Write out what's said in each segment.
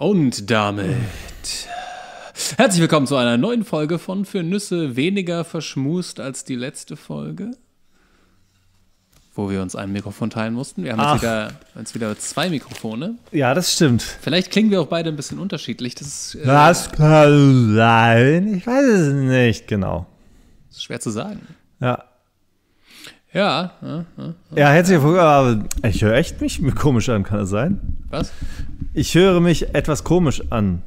Und damit herzlich willkommen zu einer neuen Folge von Für Nüsse weniger verschmust als die letzte Folge, wo wir uns ein Mikrofon teilen mussten. Wir haben jetzt wieder, jetzt wieder, zwei Mikrofone. Ja, das stimmt. Vielleicht klingen wir auch beide ein bisschen unterschiedlich. Das, äh, das kann sein. Ich weiß es nicht genau. Ist schwer zu sagen. Ja, ja. Ja, ja, ja herzlich willkommen. Ah, ich höre echt mich komisch an, kann das sein? Was? Ich höre mich etwas komisch an.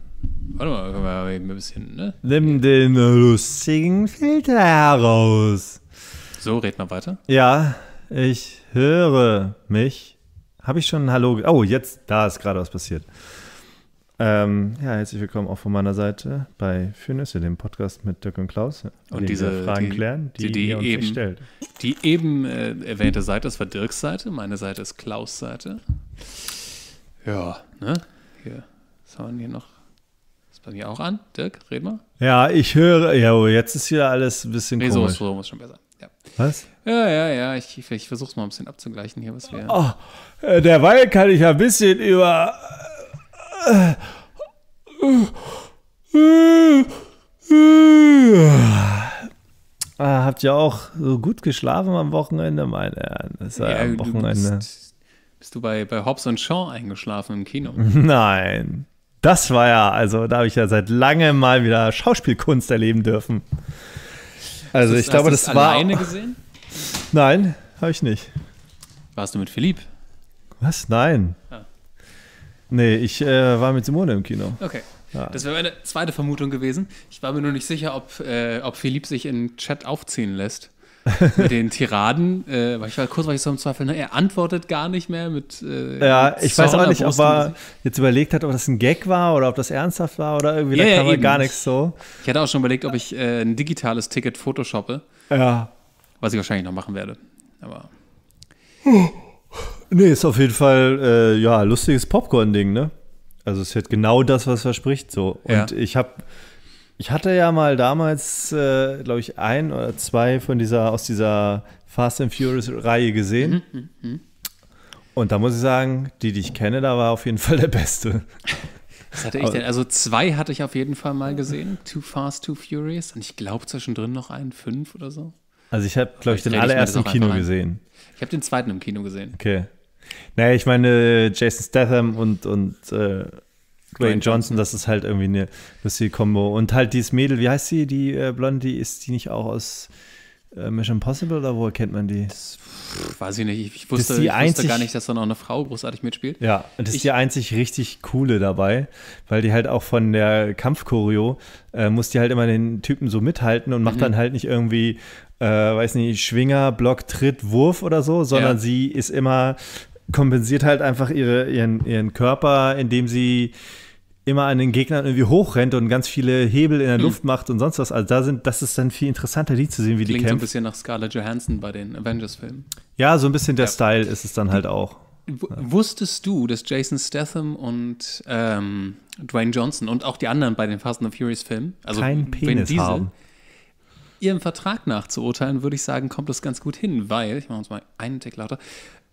Warte mal, können wir eben ein bisschen, ne? Nimm den lustigen Filter heraus. So, red mal weiter. Ja, ich höre mich. Habe ich schon ein Hallo? Oh, jetzt, da ist gerade was passiert. Ähm, ja, herzlich willkommen auch von meiner Seite bei Fürnüsse, dem Podcast mit Dirk und Klaus. Und diese Fragen die, klären, die, die, die ihr uns eben, stellt. Die eben äh, erwähnte Seite, das war Dirks Seite, meine Seite ist Klaus Seite. Ja, ne? Hier, was haben wir hier noch? Ist bei mir auch an? Dirk, red mal. Ja, ich höre, ja, oh, jetzt ist hier alles ein bisschen nee, komisch. So, so muss schon besser. Ja. Was? Ja, ja, ja, ich, ich versuche es mal ein bisschen abzugleichen hier, was wir. Oh, äh, derweil kann ich ja ein bisschen über Ah, habt ihr auch so gut geschlafen am Wochenende? Meine Herren, das war ja, am Wochenende. Bist, bist, du bei, bei Hobbs und Shaw eingeschlafen im Kino? Nein. Das war ja, also da habe ich ja seit langem mal wieder Schauspielkunst erleben dürfen. Also, das, ich glaube, das war. Hast alleine gesehen? Nein, habe ich nicht. Warst du mit Philipp? Was? Nein. Ah. Nee, ich äh, war mit Simone im Kino. Okay. Ja. Das wäre meine zweite Vermutung gewesen. Ich war mir nur nicht sicher, ob, äh, ob Philipp sich in Chat aufziehen lässt. mit den Tiraden, äh, weil ich war kurz, weil ich so im Zweifel, ne, er antwortet gar nicht mehr mit. Äh, ja, ich weiß auch nicht, ob er jetzt überlegt hat, ob das ein Gag war oder ob das ernsthaft war oder irgendwie, ja, da kam ja, halt gar nichts so. Ich hatte auch schon überlegt, ob ich äh, ein digitales Ticket photoshoppe. Ja. Was ich wahrscheinlich noch machen werde. Aber. Nee, ist auf jeden Fall, äh, ja, lustiges Popcorn-Ding, ne? Also es ist halt genau das, was verspricht, so. Und ja. ich habe ich hatte ja mal damals, äh, glaube ich, ein oder zwei von dieser, aus dieser Fast and Furious-Reihe gesehen. Mhm, mhm, mhm, Und da muss ich sagen, die, die ich kenne, da war auf jeden Fall der Beste. Was hatte ich denn? Also zwei hatte ich auf jeden Fall mal gesehen. Too Fast, Too Furious. Und ich glaube zwischendrin noch einen, fünf oder so. Also ich habe, glaube ich, den allerersten im Kino gesehen. Ich habe den zweiten im Kino gesehen. Okay. Naja, ich meine, Jason Statham und, und äh, Dwayne Johnson, das ist halt irgendwie eine lustige Kombo. Und halt dieses Mädel, wie heißt sie, die äh, Blondie, ist die nicht auch aus äh, Mission Impossible oder wo kennt man die? Das weiß ich nicht. Ich, ich wusste, ich einzig, wusste gar nicht, dass da noch eine Frau großartig mitspielt. Ja, und das ich, ist die einzig richtig coole dabei, weil die halt auch von der Kampfchoreo äh, muss die halt immer den Typen so mithalten und macht mhm. dann halt nicht irgendwie, äh, weiß nicht, Schwinger, Block, Tritt, Wurf oder so, sondern ja. sie ist immer kompensiert halt einfach ihre, ihren, ihren Körper, indem sie immer an den Gegnern irgendwie hochrennt und ganz viele Hebel in der mhm. Luft macht und sonst was. Also da sind, das ist dann viel interessanter, die zu sehen, wie Klingt die kämpft. Klingt so ein bisschen nach Scarlett Johansson bei den Avengers-Filmen. Ja, so ein bisschen der ja. Style ist es dann halt auch. W Wusstest du, dass Jason Statham und ähm, Dwayne Johnson und auch die anderen bei den Fast and the Furious-Filmen, also kein Penis Diesel, haben? Ihrem Vertrag nachzuurteilen, würde ich sagen, kommt das ganz gut hin, weil, ich mache uns mal einen Tick lauter,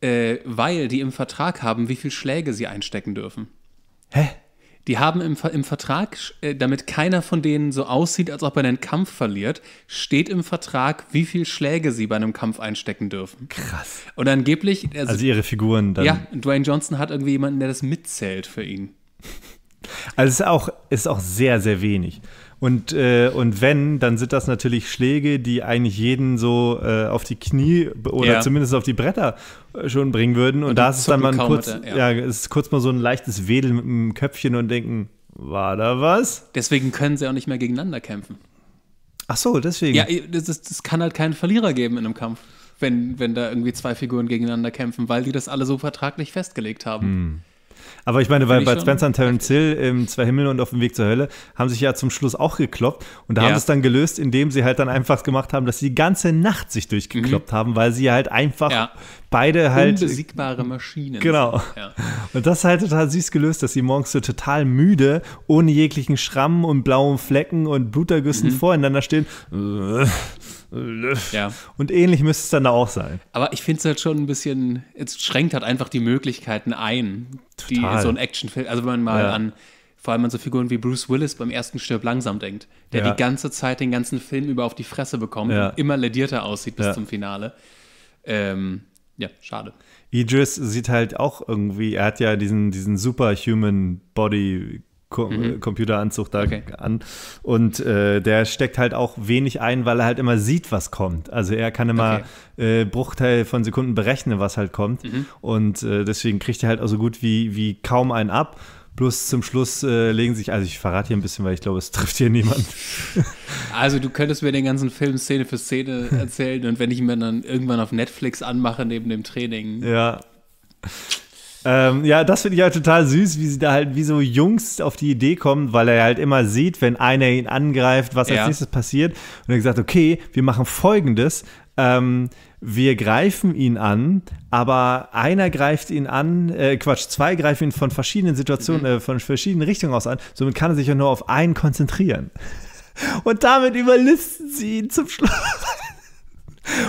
äh, weil die im Vertrag haben, wie viel Schläge sie einstecken dürfen. Hä? Die haben im, im Vertrag, äh, damit keiner von denen so aussieht, als ob er einen Kampf verliert, steht im Vertrag, wie viel Schläge sie bei einem Kampf einstecken dürfen. Krass. Und angeblich. Also, also ihre Figuren dann. Ja, Dwayne Johnson hat irgendwie jemanden, der das mitzählt für ihn. Also es ist auch, ist auch sehr, sehr wenig. Und, äh, und wenn, dann sind das natürlich Schläge, die eigentlich jeden so äh, auf die Knie oder ja. zumindest auf die Bretter äh, schon bringen würden. Und, und da ist es dann mal kurz, der, ja. ja, ist kurz mal so ein leichtes Wedeln mit dem Köpfchen und denken, war da was? Deswegen können sie auch nicht mehr gegeneinander kämpfen. Ach so, deswegen. Ja, das, ist, das kann halt keinen Verlierer geben in einem Kampf, wenn, wenn da irgendwie zwei Figuren gegeneinander kämpfen, weil die das alle so vertraglich festgelegt haben. Hm. Aber ich meine, weil bei Spencer und Terence Hill im Zwei Himmel und auf dem Weg zur Hölle haben sich ja zum Schluss auch gekloppt und da ja. haben sie es dann gelöst, indem sie halt dann einfach gemacht haben, dass sie die ganze Nacht sich durchgekloppt mhm. haben, weil sie halt einfach ja. beide halt. Unbesiegbare Maschinen. Genau. Ja. Und das ist halt total süß gelöst, dass sie morgens so total müde, ohne jeglichen Schrammen und blauen Flecken und Blutergüssen mhm. voreinander stehen. Ja. Und ähnlich müsste es dann da auch sein. Aber ich finde es halt schon ein bisschen, es schränkt halt einfach die Möglichkeiten ein, Total. die so ein Actionfilm, also wenn man mal ja. an vor allem an so Figuren wie Bruce Willis beim ersten Stirb langsam denkt, der ja. die ganze Zeit den ganzen Film über auf die Fresse bekommt ja. und immer ledierter aussieht bis zum Finale. Ähm, ja, schade. Idris sieht halt auch irgendwie, er hat ja diesen, diesen Superhuman Body mhm. Äh, Computeranzug da okay. an. Und äh, der steckt halt auch wenig ein, weil er halt immer sieht, was kommt. Also er kann immer okay. äh, Bruchteil von Sekunden berechnen, was halt kommt. Mhm. Und äh, deswegen kriegt er halt auch so gut wie, wie kaum einen ab. Plus zum Schluss äh, legen sich, also ich verrate hier ein bisschen, weil ich glaube, es trifft hier niemand. Also du könntest mir den ganzen Film Szene für Szene erzählen und wenn ich mir dann irgendwann auf Netflix anmache neben dem Training. Ja. Ähm, ja, das finde ich halt total süß, wie sie da halt wie so Jungs auf die Idee kommen, weil er halt immer sieht, wenn einer ihn angreift, was ja. als nächstes passiert. Und er gesagt, okay, wir machen folgendes. Ähm, wir greifen ihn an, aber einer greift ihn an, äh, Quatsch, zwei greifen ihn von verschiedenen Situationen, mhm. äh, von verschiedenen Richtungen aus an. Somit kann er sich ja nur auf einen konzentrieren. Und damit überlisten sie ihn zum Schluss.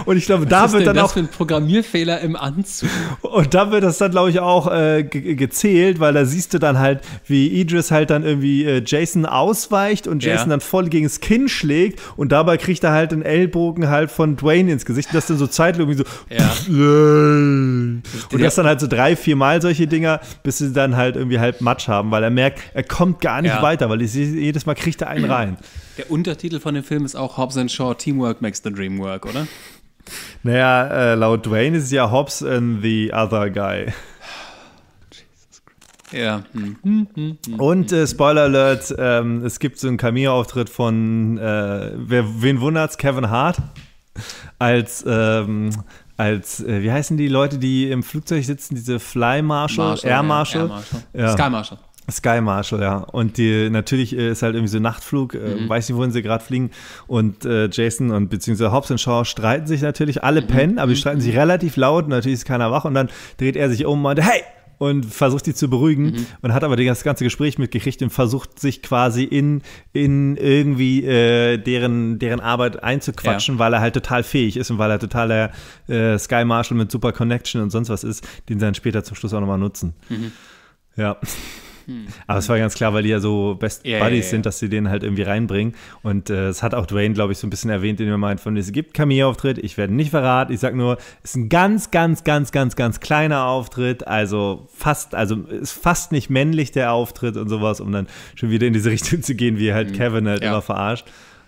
Und ich glaube, Was da wird dann das auch. für ein Programmierfehler im Anzug. Und da wird das dann, glaube ich, auch äh, gezählt, weil da siehst du dann halt, wie Idris halt dann irgendwie äh, Jason ausweicht und Jason ja. dann voll gegen das Kinn schlägt und dabei kriegt er halt den Ellbogen halt von Dwayne ins Gesicht. Und das dann so zeitlich irgendwie so. Ja. und das dann halt so drei, vier Mal solche Dinger, bis sie dann halt irgendwie halt Matsch haben, weil er merkt, er kommt gar nicht ja. weiter, weil jedes Mal kriegt er einen rein. Der Untertitel von dem Film ist auch Hobbs and Shaw, Teamwork makes the dream work, oder? Naja, äh, laut Dwayne ist es ja Hobbs and the other guy. Ja. Hm. Und äh, Spoiler Alert, ähm, es gibt so einen Cameo-Auftritt von, äh, wer, wen wundert's, Kevin Hart als, ähm, als äh, wie heißen die Leute, die im Flugzeug sitzen, diese Fly Marshal, Marshall, Air Marshall? Air Marshal. Ja. Sky Marshal. Sky Marshall, ja. Und die natürlich äh, ist halt irgendwie so Nachtflug, äh, mhm. weiß nicht, wohin sie gerade fliegen. Und äh, Jason und beziehungsweise Hobbs und Shaw streiten sich natürlich, alle mhm. pennen, aber die mhm. streiten sich relativ laut und natürlich ist keiner wach. Und dann dreht er sich um und meint, hey! Und versucht die zu beruhigen mhm. und hat aber das ganze Gespräch mitgekriegt und versucht sich quasi in, in irgendwie äh, deren, deren Arbeit einzuquatschen, ja. weil er halt total fähig ist und weil er totaler äh, Sky Marshall mit super Connection und sonst was ist, den sie dann später zum Schluss auch nochmal nutzen. Mhm. Ja. Hm. Aber es war ganz klar, weil die ja so Best yeah, Buddies yeah, yeah. sind, dass sie den halt irgendwie reinbringen. Und äh, es äh, hat auch Dwayne, glaube ich, so ein bisschen erwähnt, den er meint, von es gibt Cameo-Auftritt, ich werde nicht verraten. Ich sage nur, es ist ein ganz, ganz, ganz, ganz, ganz kleiner Auftritt. Also fast, also ist fast nicht männlich der Auftritt und sowas, um dann schon wieder in diese Richtung zu gehen, wie halt mhm. Kevin halt ja. immer verarscht.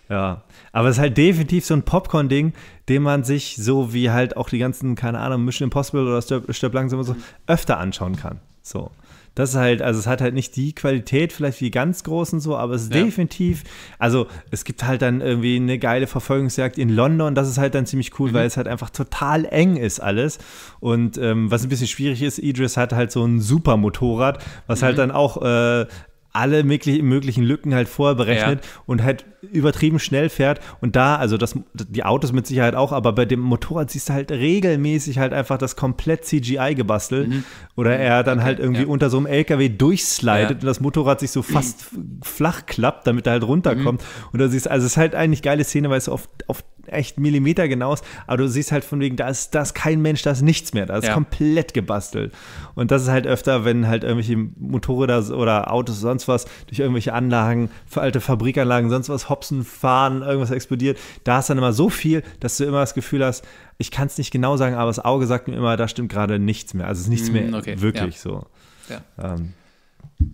Ja, aber es ist halt definitiv so ein Popcorn-Ding, den man sich so wie halt auch die ganzen, keine Ahnung, Mission Impossible oder Stirb, Stirb langsam und so hm. öfter anschauen kann. So. Das ist halt, also es hat halt nicht die Qualität vielleicht wie ganz großen so, aber es ist ja. definitiv, also es gibt halt dann irgendwie eine geile Verfolgungsjagd in London, das ist halt dann ziemlich cool, mhm. weil es halt einfach total eng ist alles. Und ähm, was ein bisschen schwierig ist, Idris hat halt so ein super Motorrad, was halt mhm. halt dann auch äh, alle möglichen Lücken halt vorher berechnet ja. und halt übertrieben schnell fährt. Und da, also das, die Autos mit Sicherheit auch, aber bei dem Motorrad siehst du halt regelmäßig halt einfach das komplett CGI gebastelt. Mhm. Oder er dann okay. halt irgendwie ja. unter so einem LKW durchslidet ja. und das Motorrad sich so fast flach klappt, damit er halt runterkommt. Mhm. Und da siehst also es ist halt eigentlich geile Szene, weil es auf, oft echt Millimeter genau ist, aber du siehst halt von wegen, da ist, da ist kein Mensch, da ist nichts mehr, da ist ja. komplett gebastelt. Und das ist halt öfter, wenn halt irgendwelche Motore oder Autos, sonst was, durch irgendwelche Anlagen, alte Fabrikanlagen, sonst was, Hopsen fahren, irgendwas explodiert, da ist dann immer so viel, dass du immer das Gefühl hast, ich kann es nicht genau sagen, aber das Auge sagt mir immer, da stimmt gerade nichts mehr. Also es ist nichts mm, mehr okay. wirklich ja. so. Ja. Ähm,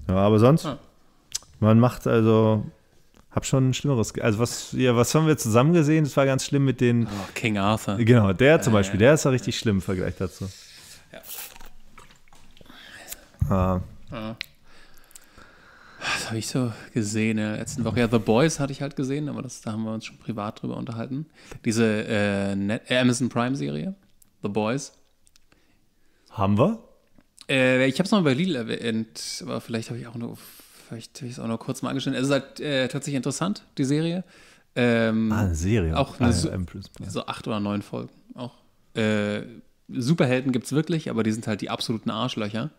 ja. aber sonst, man macht also hab schon ein Schlimmeres. Also, was, ja, was haben wir zusammen gesehen? Das war ganz schlimm mit den. Oh, King Arthur. Genau, der zum äh, Beispiel. Der ist ja richtig schlimm im Vergleich dazu. Ja. Ah. ah. Das habe ich so gesehen in der letzten Woche. Ja, The Boys hatte ich halt gesehen, aber das, da haben wir uns schon privat drüber unterhalten. Diese äh, Net, äh, Amazon Prime-Serie, The Boys. Haben wir? Äh, ich habe es noch bei Lidl erwähnt, aber vielleicht habe ich auch nur vielleicht habe ich es auch noch kurz mal angeschnitten. Es ist halt äh, tatsächlich interessant, die Serie. Ähm, ah, eine Serie. Auch ah, eine, ah, ja, ja. so acht oder neun Folgen. Auch. Äh, Superhelden gibt es wirklich, aber die sind halt die absoluten Arschlöcher.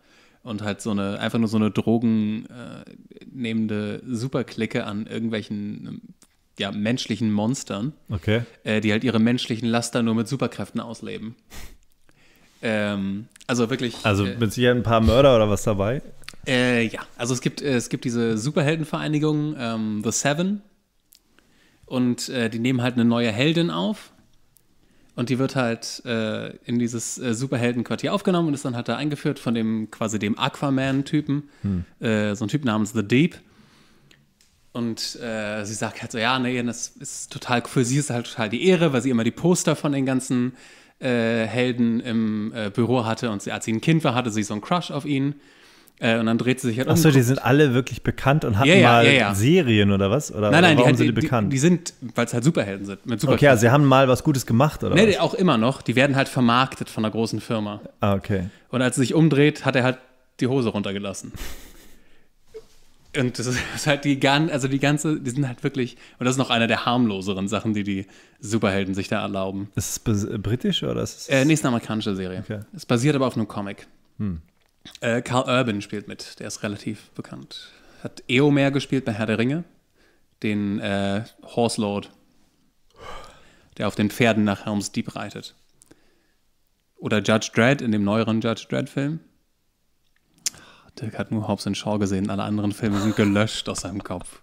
Und halt so eine, einfach nur so eine drogennehmende äh, Superklicke an irgendwelchen ja, menschlichen Monstern. Okay. Äh, die halt ihre menschlichen Laster nur mit Superkräften ausleben. ähm, also wirklich. Also äh, mit sicher ein paar Mörder oder was dabei? Äh, ja, also es gibt, äh, es gibt diese Superheldenvereinigung, ähm, The Seven. Und äh, die nehmen halt eine neue Heldin auf. Und die wird halt äh, in dieses äh, Superheldenquartier aufgenommen und ist dann halt da eingeführt von dem quasi dem Aquaman-Typen. Hm. Äh, so ein Typ namens The Deep. Und äh, sie sagt halt so: Ja, nee, das ist total, für sie ist halt total die Ehre, weil sie immer die Poster von den ganzen Helden im Büro hatte. Und sie, als sie ein Kind war, hatte sie so einen Crush auf ihn. Äh, und dann dreht sie sich halt um. Achso, die sind alle wirklich bekannt und hatten ja, ja, mal ja, Serien oder was? Oder nein, nein, warum die, sind die bekannt? Die, die sind, weil es halt Superhelden sind. Mit Superhelden. Okay, also sie haben mal was Gutes gemacht, oder? Nee, was? auch immer noch. Die werden halt vermarktet von einer großen Firma. Ah, okay. Und als sie sich umdreht, hat er halt die Hose runtergelassen. und das ist halt die ganze, also die ganze, die sind halt wirklich, und das ist noch einer der harmloseren Sachen, die die Superhelden sich da erlauben. Ist es britisch oder ist es? Äh, nee, ist eine amerikanische Serie. Okay. Es basiert aber auf einem Comic. Hm. Äh, Carl Urban spielt mit, der ist relativ bekannt. Hat Eomer gespielt bei Herr der Ringe, den äh, Horse Lord, der auf den Pferden nach Helms Deep reitet. Oder Judge Dredd in dem neueren Judge Dredd-Film. Dirk hat nur Hobbs Shaw gesehen, alle anderen Filme sind gelöscht aus seinem Kopf.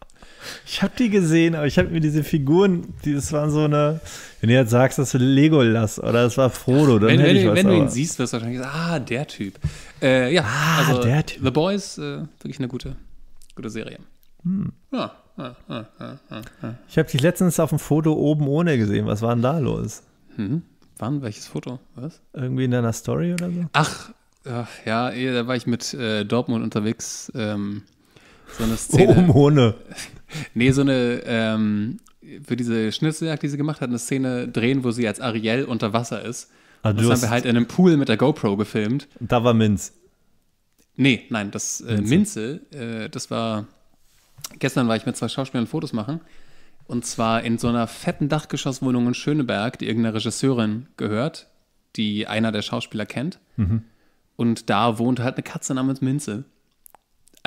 Ich habe die gesehen, aber ich habe mir diese Figuren, die, das waren so eine, wenn du jetzt sagst, das ist Legolas oder das war Frodo, dann wenn, hätte wenn, ich was. Wenn aber. du ihn siehst, wirst du wahrscheinlich sagen, ah, der Typ. Äh, ja, ah, also der typ. The Boys, äh, wirklich eine gute, gute Serie. Hm. Ja. ich habe dich letztens auf dem Foto oben ohne gesehen. Was war denn da los? Hm? Wann? Welches Foto? Was? Irgendwie in deiner Story oder so? Ach, ach äh, ja, eh, da war ich mit äh, Dortmund unterwegs. Ähm, so eine Szene. Oben ohne. Nee, so eine, ähm, für diese Schnitzeljagd, die sie gemacht hat, eine Szene drehen, wo sie als Ariel unter Wasser ist. Ah, das haben wir halt in einem Pool mit der GoPro gefilmt. Da war Minz. Nee, nein, das äh, Minze, äh, das war. Gestern war ich mit zwei Schauspielern Fotos machen. Und zwar in so einer fetten Dachgeschosswohnung in Schöneberg, die irgendeiner Regisseurin gehört, die einer der Schauspieler kennt. Mhm. Und da wohnt halt eine Katze namens Minze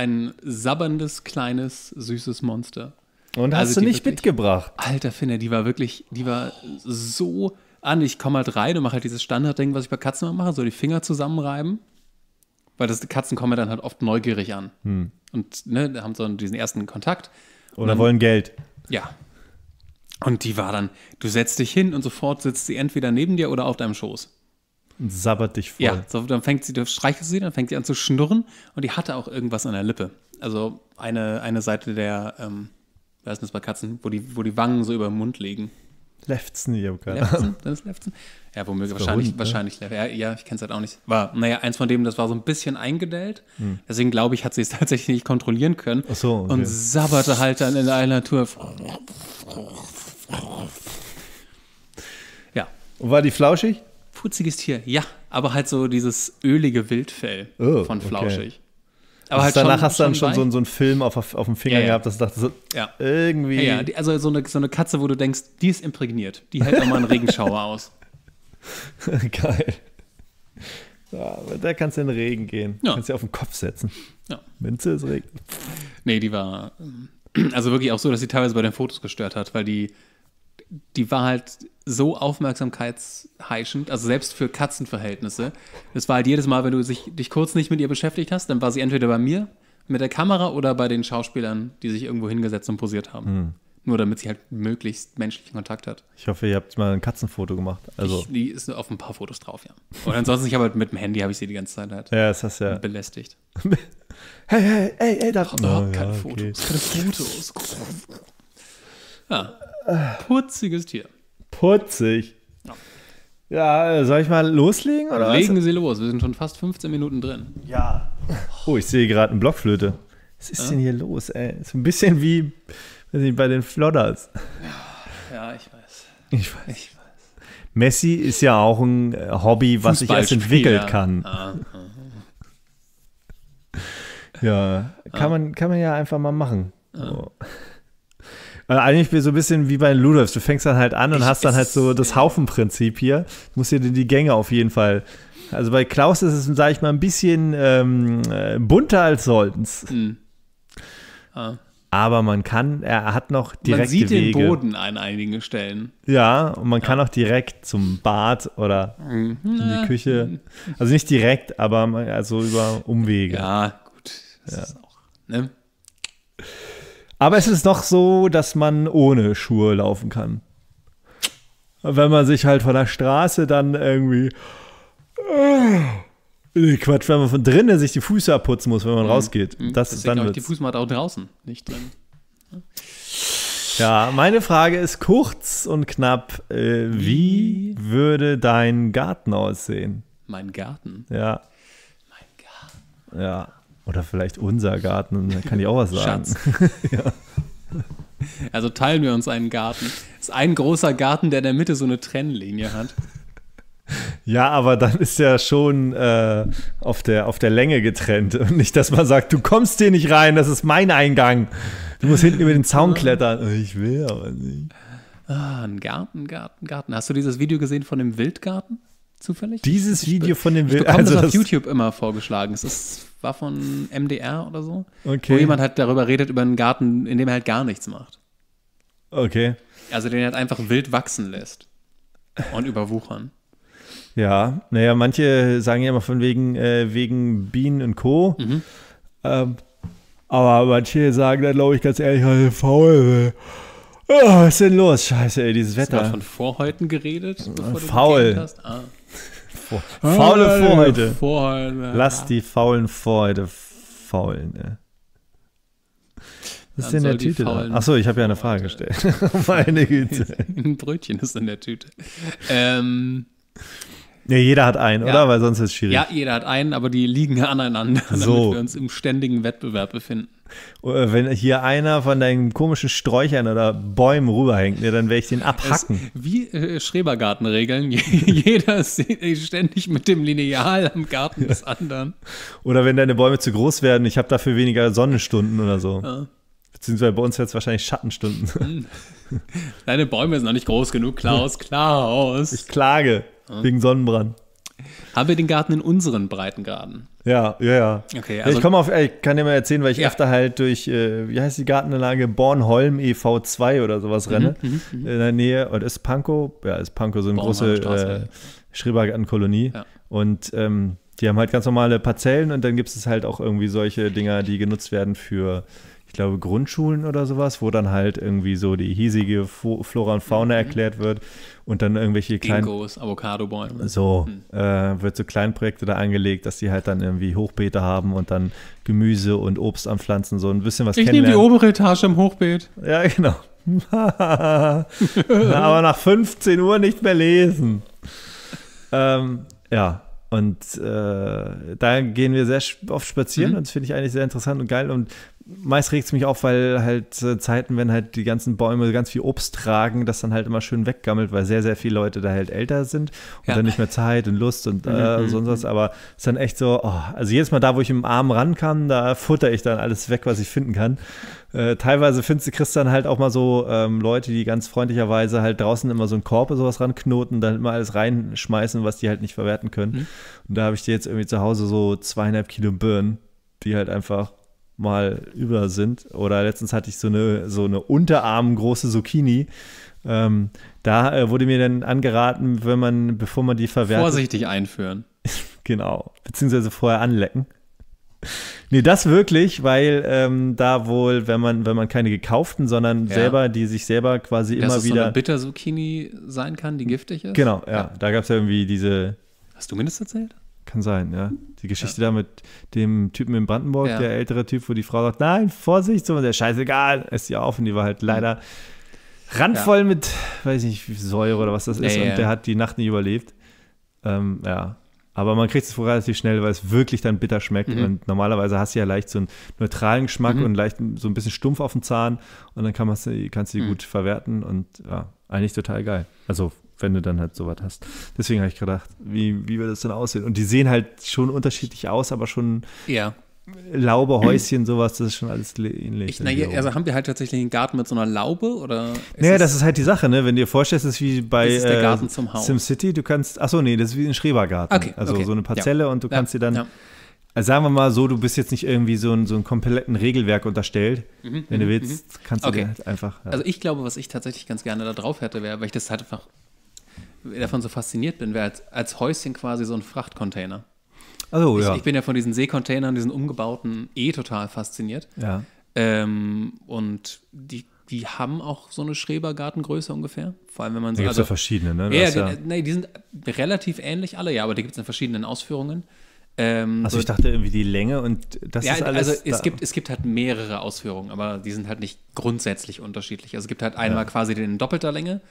ein sabberndes, kleines, süßes Monster. Und hast also du nicht wirklich, mitgebracht? Alter Finne, die war wirklich, die war so an. Ich komme halt rein und mache halt dieses Standardding, was ich bei Katzen mal mache, so die Finger zusammenreiben. Weil das, die Katzen kommen dann halt oft neugierig an. Hm. Und ne, haben so diesen ersten Kontakt. Oder dann, wollen Geld. Ja. Und die war dann, du setzt dich hin und sofort sitzt sie entweder neben dir oder auf deinem Schoß. Und sabbert dich voll. Ja, so, dann fängt sie, du streichelst sie, dann fängt sie an zu schnurren und die hatte auch irgendwas an der Lippe. Also eine, eine Seite der, ähm, was ist das bei Katzen, wo die, wo die Wangen so über den Mund liegen. Lefzen, ich habe keine Ahnung. Lefzen. Ja, womöglich, wahrscheinlich, Hund, ne? wahrscheinlich Lefzen. Ja, ja, ich kenne es halt auch nicht. War, naja, eins von dem, das war so ein bisschen eingedellt. Hm. Deswegen glaube ich, hat sie es tatsächlich nicht kontrollieren können. Ach so, okay. Und sabberte halt dann in einer Tour. Ja. Und war die flauschig? putziges Tier, ja, aber halt so dieses ölige Wildfell oh, von Flauschig. Okay. Aber halt danach schon, hast du dann schon, schon so, so einen Film auf, auf, auf dem Finger ja, ja. gehabt, dass du dachtest, ja. irgendwie. Ja, ja, also so eine, so eine Katze, wo du denkst, die ist imprägniert. Die hält nochmal einen Regenschauer aus. Geil. Ja, da kannst du in den Regen gehen. Ja. Kannst du auf den Kopf setzen. Ja. Minze ist Regen. Nee, die war. Ähm, also wirklich auch so, dass sie teilweise bei den Fotos gestört hat, weil die die war halt so aufmerksamkeitsheischend, also selbst für Katzenverhältnisse. Das war halt jedes Mal, wenn du sich, dich kurz nicht mit ihr beschäftigt hast, dann war sie entweder bei mir mit der Kamera oder bei den Schauspielern, die sich irgendwo hingesetzt und posiert haben. Hm. Nur damit sie halt möglichst menschlichen Kontakt hat. Ich hoffe, ihr habt mal ein Katzenfoto gemacht. Also ich, die ist auf ein paar Fotos drauf, ja. Und ansonsten, ich habe halt mit dem Handy habe ich sie die ganze Zeit halt. Ja, das hast heißt, ja. Belästigt. hey, hey, hey, hey, da. Oh, oh, ja, keine okay. Fotos, keine Fotos. ja. Putziges Tier. Putzig. Ja. ja, soll ich mal loslegen? Oder Legen was? Sie los, wir sind schon fast 15 Minuten drin. Ja. Oh, ich sehe gerade eine Blockflöte. Was ist ja? denn hier los, ey? Ist ein bisschen wie weiß nicht, bei den Flodders. Ja, ich weiß. Ich weiß. Ich weiß. Messi ist ja auch ein äh, Hobby, was sich erst entwickeln kann. Ah, ah, ja, kann, ah. man, kann man ja einfach mal machen. Ah. So. Und eigentlich so ein bisschen wie bei Ludolf. Du fängst dann halt an und ich, hast dann halt so das Haufenprinzip hier. Du musst dir die Gänge auf jeden Fall. Also bei Klaus ist es, sage ich mal, ein bisschen ähm, äh, bunter als Soltens. Mhm. Ah. Aber man kann, er hat noch direkt. Man sieht Wege. den Boden an einigen Stellen. Ja, und man ja. kann auch direkt zum Bad oder mhm. in die Küche. Also nicht direkt, aber also über Umwege. Ja, gut. Das ja. ist auch, ne? Aber es ist doch so, dass man ohne Schuhe laufen kann. Wenn man sich halt von der Straße dann irgendwie. Äh, Quatsch, wenn man von drinnen sich die Füße abputzen muss, wenn man mhm. rausgeht. Mhm. Das ist dann. Ich, die Fußmatte auch draußen, nicht drin. Ja, meine Frage ist kurz und knapp. Äh, wie würde dein Garten aussehen? Mein Garten? Ja. Mein Garten. Ja. Oder vielleicht unser Garten, da kann ich auch was sagen. Schatz. ja. Also teilen wir uns einen Garten. Das ist ein großer Garten, der in der Mitte so eine Trennlinie hat. Ja, aber dann ist er schon äh, auf, der, auf der Länge getrennt. Und nicht, dass man sagt, du kommst hier nicht rein, das ist mein Eingang. Du musst hinten über den Zaun klettern. Äh, ich will aber nicht. Ah, ein Garten, Garten, Garten. Hast du dieses Video gesehen von dem Wildgarten? zufällig? Dieses Video von dem Bild. also das auf YouTube immer vorgeschlagen. Es ist, war von MDR oder so. Okay. Wo jemand halt darüber redet, über einen Garten, in dem er halt gar nichts macht. Okay. Also den er halt einfach wild wachsen lässt. Und überwuchern. Ja, naja, manche sagen ja immer von wegen, äh, wegen Bienen und Co. Mhm. Ähm, aber manche sagen dann, glaube ich, ganz ehrlich, halt faul. Oh, was ist denn los? Scheiße, ey, dieses Wetter. Hast du von Vorhäuten geredet? Bevor faul. hast? Ah. Vor ah, faule Vorhäute. Vorhäute. Lass die faulen Vorhäute faulen. Ne? Was ist denn der Tüte Achso, ich habe ja eine Frage gestellt. Meine Güte. Ein Brötchen ist in der Tüte. Ähm, ja, jeder hat einen, ja. oder? Weil sonst ist es schwierig. Ja, jeder hat einen, aber die liegen aneinander, so. damit wir uns im ständigen Wettbewerb befinden. Äh, wenn hier einer von deinen komischen Sträuchern oder Bäumen rüberhängt, ne, dann werde ich den abhacken. Es, wie äh, Schrebergartenregeln. Jeder ist ständig mit dem Lineal am Garten des anderen. Oder wenn deine Bäume zu groß werden, ich habe dafür weniger Sonnenstunden oder so. Ja. Beziehungsweise bei uns jetzt wahrscheinlich Schattenstunden. Hm. Deine Bäume sind noch nicht groß genug, Klaus, Klaus. Ich klage ja. wegen Sonnenbrand. Haben wir den Garten in unseren Breitengraden? Ja, ja, ja. Okay, also ja, ich also komme auf, ich kann dir mal erzählen, weil ich ja. öfter halt durch, äh, wie heißt die Gartenanlage? Bornholm EV2 oder sowas mhm, renne. Mhm, mhm, in der Nähe, und ist Panko, ja, ist Panko so eine große äh, Schrebergartenkolonie. Ja. Und ähm, die haben halt ganz normale Parzellen und dann gibt es halt auch irgendwie solche Dinger, die genutzt werden für ich glaube, Grundschulen oder sowas, wo dann halt irgendwie so die hiesige Flora und Fauna mhm. erklärt wird und dann irgendwelche kleinen. Avocado-Bäume. So, mhm. äh, wird so Kleinprojekte da angelegt, dass die halt dann irgendwie Hochbeete haben und dann Gemüse und Obst anpflanzen, so ein bisschen was ich kennenlernen. Ich nehme die obere Etage im Hochbeet. Ja, genau. Aber nach 15 Uhr nicht mehr lesen. Ähm, ja, und äh, da gehen wir sehr oft spazieren mhm. und das finde ich eigentlich sehr interessant und geil. Und meist regt es mich auf, weil halt äh, Zeiten, wenn halt die ganzen Bäume ganz viel Obst tragen, das dann halt immer schön weggammelt, weil sehr, sehr viele Leute da halt älter sind und ja. dann nicht mehr Zeit und Lust und mhm, äh, mhm. sonst was. Mhm. Aber es ist dann echt so, oh, also jedes Mal da, wo ich im Arm ran kann, da futter ich dann alles weg, was ich finden kann. Äh, teilweise findest du, kriegst dann halt auch mal so ähm, Leute, die ganz freundlicherweise halt draußen immer so einen Korb oder sowas ranknoten, dann immer alles reinschmeißen, was die halt nicht verwerten können. Mhm. Und da habe ich dir jetzt irgendwie zu Hause so zweieinhalb Kilo Birnen, die halt einfach mal über sind. Oder letztens hatte ich so eine, so eine unterarmgroße Zucchini. Ähm, da äh, wurde mir dann angeraten, wenn man, bevor man die verwertet. Vorsichtig einführen. genau. Beziehungsweise vorher anlecken. Nee, das wirklich, weil ähm, da wohl, wenn man, wenn man keine gekauften, sondern ja. selber, die sich selber quasi Dass immer es wieder. So eine Bitter-Zucchini sein kann, die giftig ist? Genau, ja. ja. Da gab es ja irgendwie diese. Hast du mir das erzählt? Kann sein, ja. Die Geschichte ja. da mit dem Typen in Brandenburg, ja. der ältere Typ, wo die Frau sagt, nein, Vorsicht, so, der scheißegal, ist sie auf. Und die war halt mhm. leider randvoll ja. mit, weiß ich nicht, Säure oder was das ist. und der hat die Nacht nicht überlebt. Ähm, ja. Aber man kriegt es vor relativ schnell, weil es wirklich dann bitter schmeckt. Mhm. Und normalerweise hast du ja leicht so einen neutralen Geschmack mhm. und leicht so ein bisschen stumpf auf dem Zahn. Und dann kann kannst du die mhm. gut verwerten und ja, eigentlich total geil. Also wenn du dann halt sowas hast. Deswegen habe ich gedacht, wie, wie wird das denn aussehen? Und die sehen halt schon unterschiedlich aus, aber schon ja. Laube, Häuschen, sowas, das ist schon alles ähnlich. Ich, naja, also haben wir halt tatsächlich einen Garten mit so einer Laube oder? Naja, das ist halt die Sache, ne? Wenn du dir vorstellst, das ist wie bei ist der äh, Garten zum Haus. SimCity, du kannst, achso, nee, das ist wie ein Schrebergarten. Okay, also okay. so eine Parzelle ja. und du ja, kannst dir dann, ja. also sagen wir mal so, du bist jetzt nicht irgendwie so ein, so ein kompletten Regelwerk unterstellt. Mhm, wenn du mhm, willst, mhm. kannst okay. du dir halt einfach. Also ich glaube, was ich tatsächlich ganz gerne da drauf hätte, wäre, weil ich das halt einfach davon so fasziniert bin, wäre als, als Häuschen quasi so ein Frachtcontainer. Also, ich, ja. ich bin ja von diesen Seekontainern, diesen umgebauten, eh total fasziniert. Ja. Ähm, und die, die haben auch so eine Schrebergartengröße ungefähr. Vor allem, wenn man so. Da gibt es also, ja verschiedene, ne? Ja, ja, nee, die sind relativ ähnlich alle, ja, aber die gibt es in verschiedenen Ausführungen. Ähm, also ich dachte irgendwie die Länge und das ja, ist alles. Also es gibt, es gibt halt mehrere Ausführungen, aber die sind halt nicht grundsätzlich unterschiedlich. Also es gibt halt einmal ja. quasi den in doppelter Länge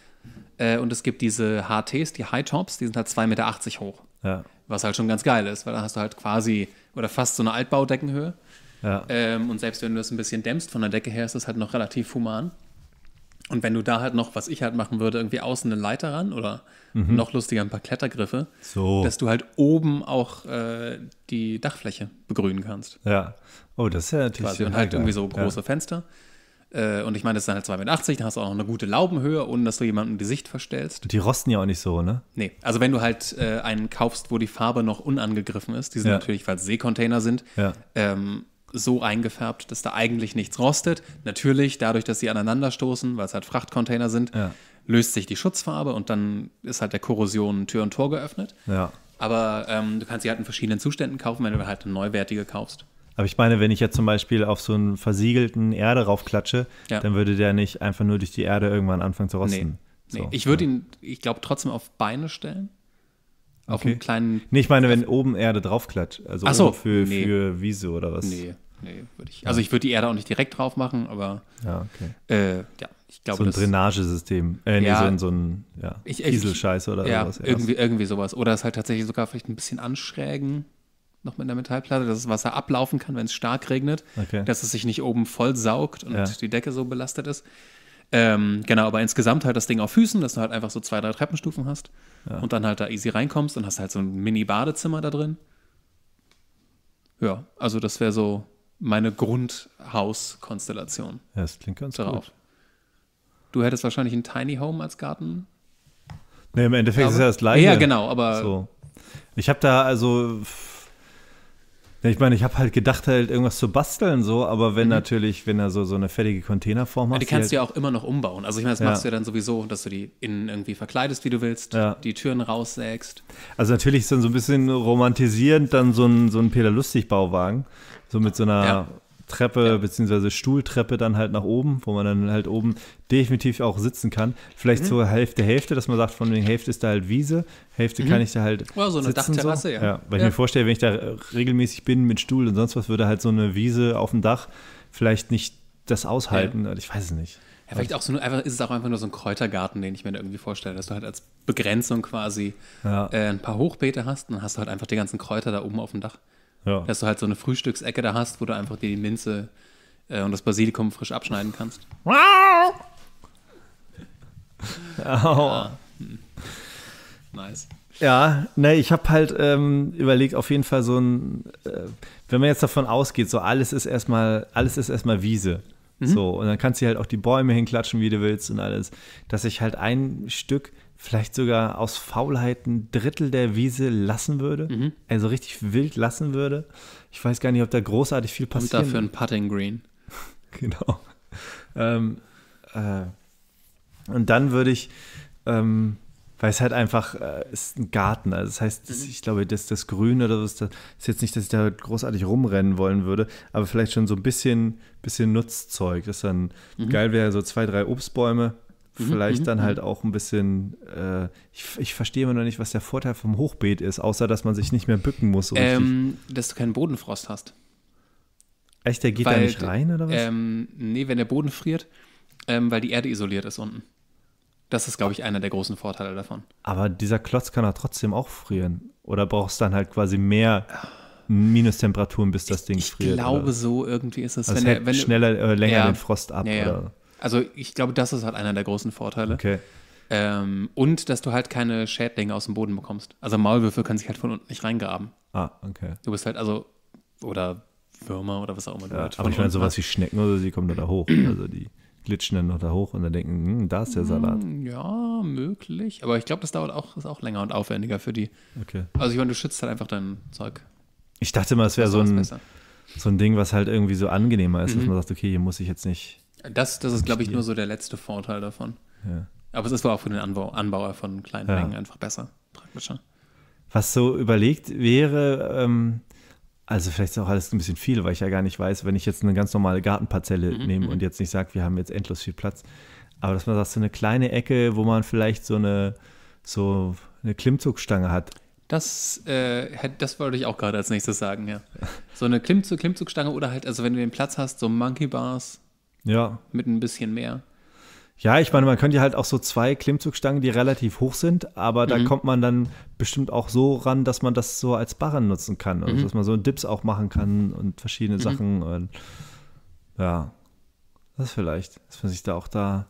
äh, und es gibt diese HTs, die High Tops, die sind halt 2,80 Meter hoch. Ja. Was halt schon ganz geil ist, weil da hast du halt quasi oder fast so eine Altbaudeckenhöhe. Ja. Ähm, und selbst wenn du das ein bisschen dämmst von der Decke her, ist das halt noch relativ human. Und wenn du da halt noch, was ich halt machen würde, irgendwie außen eine Leiter ran oder Mhm. Noch lustiger, ein paar Klettergriffe, so. dass du halt oben auch äh, die Dachfläche begrünen kannst. Ja. Oh, das ist ja natürlich. Quasi. Und halt irgendwie so große ja. Fenster. Äh, und ich meine, das ist halt 2,80 Meter, dann hast du auch noch eine gute Laubenhöhe, ohne dass du jemandem die Sicht verstellst. Die rosten ja auch nicht so, ne? Nee, also wenn du halt äh, einen kaufst, wo die Farbe noch unangegriffen ist, die sind ja. natürlich, weil es Seekontainer sind, ja. ähm, so eingefärbt, dass da eigentlich nichts rostet. Natürlich, dadurch, dass sie aneinanderstoßen, weil es halt Frachtcontainer sind, ja löst sich die Schutzfarbe und dann ist halt der Korrosion Tür und Tor geöffnet. Ja. Aber ähm, du kannst sie halt in verschiedenen Zuständen kaufen, wenn du halt eine neuwertige kaufst. Aber ich meine, wenn ich jetzt zum Beispiel auf so einen versiegelten Erde raufklatsche, ja. dann würde der nicht einfach nur durch die Erde irgendwann anfangen zu rosten. Nee, so, nee. ich würde ja. ihn, ich glaube, trotzdem auf Beine stellen. Auf okay. einen kleinen. Nee, ich meine, wenn oben Erde draufklatscht. Also Ach so, für, nee. für Wiese oder was. Nee, nee, würde ich. Also ich würde die Erde auch nicht direkt drauf machen, aber. Ja, okay. Äh, ja ich glaube, so ein Drainagesystem. Äh, ja, so, ein, so ein ja, ich, ich, Kieselscheiße oder ja, sowas. Ja, irgendwie, irgendwie sowas. Oder es halt tatsächlich sogar vielleicht ein bisschen anschrägen, noch mit einer Metallplatte, dass das Wasser ablaufen kann, wenn es stark regnet, okay. dass es sich nicht oben voll saugt und ja. die Decke so belastet ist. Ähm, genau, aber insgesamt halt das Ding auf Füßen, dass du halt einfach so zwei, drei Treppenstufen hast und dann halt da easy reinkommst und hast halt so ein Mini-Badezimmer da drin. Ja, also das wäre so meine Grundhauskonstellation. Ja, das klingt ganz drauf. Gut. Du hättest wahrscheinlich ein Tiny Home als Garten. Nee, im Endeffekt aber, ist ja das gleiche. Ja, genau, aber. So. Ich habe da also. Ich meine, ich habe halt gedacht, halt irgendwas zu basteln, so, aber wenn mhm. natürlich, wenn er so, so eine fertige Containerform hat. Ja, die kannst die halt, du ja auch immer noch umbauen. Also ich meine, das ja. machst du ja dann sowieso, dass du die innen irgendwie verkleidest, wie du willst, ja. die Türen raussägst. Also natürlich ist dann so ein bisschen romantisierend dann so ein, so ein Peter-Lustig-Bauwagen. So mit so einer Treppe ja. beziehungsweise Stuhltreppe dann halt nach oben, wo man dann halt oben definitiv auch sitzen kann. Vielleicht mhm. zur Hälfte, Hälfte, dass man sagt, von der Hälfte ist da halt Wiese, Hälfte mhm. kann ich da halt. Oh, so eine sitzen, Dachterrasse, so. ja. ja. Weil ja. ich mir vorstelle, wenn ich da regelmäßig bin mit Stuhl und sonst was, würde halt so eine Wiese auf dem Dach vielleicht nicht das aushalten. Ja. Ich weiß es nicht. Ja, vielleicht auch so einfach, ist es auch einfach nur so ein Kräutergarten, den ich mir da irgendwie vorstelle, dass du halt als Begrenzung quasi ja. äh, ein paar Hochbeete hast und dann hast du halt einfach die ganzen Kräuter da oben auf dem Dach. Ja. Dass du halt so eine Frühstücksecke da hast, wo du einfach die Minze äh, und das Basilikum frisch abschneiden kannst. ja. Hm. Nice. Ja, ne, ich habe halt ähm, überlegt, auf jeden Fall so ein, äh, wenn man jetzt davon ausgeht, so alles ist erstmal, alles ist erstmal Wiese. Mhm. So, und dann kannst du halt auch die Bäume hinklatschen, wie du willst und alles, dass ich halt ein Stück vielleicht sogar aus Faulheit ein Drittel der Wiese lassen würde, mhm. also richtig wild lassen würde. Ich weiß gar nicht, ob da großartig viel passiert. Und dafür ein Putting Green. genau. Ähm, äh, und dann würde ich, ähm, weil es halt einfach äh, ist ein Garten, also das heißt, das, mhm. ich glaube, das, das Grün oder so ist, jetzt nicht, dass ich da großartig rumrennen wollen würde, aber vielleicht schon so ein bisschen, bisschen Nutzzeug, das dann mhm. geil wäre, so zwei, drei Obstbäume Mhm, vielleicht mhm, dann halt mhm. auch ein bisschen, äh, ich, ich verstehe immer noch nicht, was der Vorteil vom Hochbeet ist, außer dass man sich nicht mehr bücken muss. So ähm, dass du keinen Bodenfrost hast. Echt, der geht weil, da nicht rein oder was? Ähm, nee, wenn der Boden friert, ähm, weil die Erde isoliert ist unten. Das ist, glaube ich, einer der großen Vorteile davon. Aber dieser Klotz kann ja trotzdem auch frieren. Oder brauchst du dann halt quasi mehr Minustemperaturen, bis das ich, Ding friert? Ich glaube, oder? so irgendwie ist es. Also wenn, es der, wenn schneller, äh, länger ja, den Frost ab. Ja, ja. Oder? Also ich glaube, das ist halt einer der großen Vorteile. Okay. Ähm, und dass du halt keine Schädlinge aus dem Boden bekommst. Also Maulwürfe können sich halt von unten nicht reingraben. Ah, okay. Du bist halt also, oder Würmer oder was auch immer. Ja, halt aber ich meine, sowas wie Schnecken oder so, die kommen nur da hoch. also die glitschen dann noch da hoch und dann denken, hm, da ist der Salat. Mm, ja, möglich. Aber ich glaube, das dauert auch, ist auch länger und aufwendiger für die. Okay. Also ich meine, du schützt halt einfach dein Zeug. Ich dachte mal, es wäre so ein, so ein Ding, was halt irgendwie so angenehmer ist, mhm. dass man sagt, okay, hier muss ich jetzt nicht das, das ist, glaube ich, nur so der letzte Vorteil davon. Ja. Aber es ist wohl auch für den Anbau, Anbauer von kleinen ja. Mengen einfach besser, praktischer. Was so überlegt wäre, ähm, also vielleicht ist auch alles ein bisschen viel, weil ich ja gar nicht weiß, wenn ich jetzt eine ganz normale Gartenparzelle mhm, nehme mhm. und jetzt nicht sage, wir haben jetzt endlos viel Platz, aber dass man sagt, so eine kleine Ecke, wo man vielleicht so eine, so eine Klimmzugstange hat. Das, äh, das wollte ich auch gerade als nächstes sagen, ja. So eine Klimmzug, Klimmzugstange oder halt, also wenn du den Platz hast, so Monkey Bars ja. Mit ein bisschen mehr. Ja, ich meine, man könnte halt auch so zwei Klimmzugstangen, die relativ hoch sind, aber mhm. da kommt man dann bestimmt auch so ran, dass man das so als Barren nutzen kann mhm. und dass man so einen Dips auch machen kann und verschiedene mhm. Sachen. Und, ja, das vielleicht, dass man sich da auch da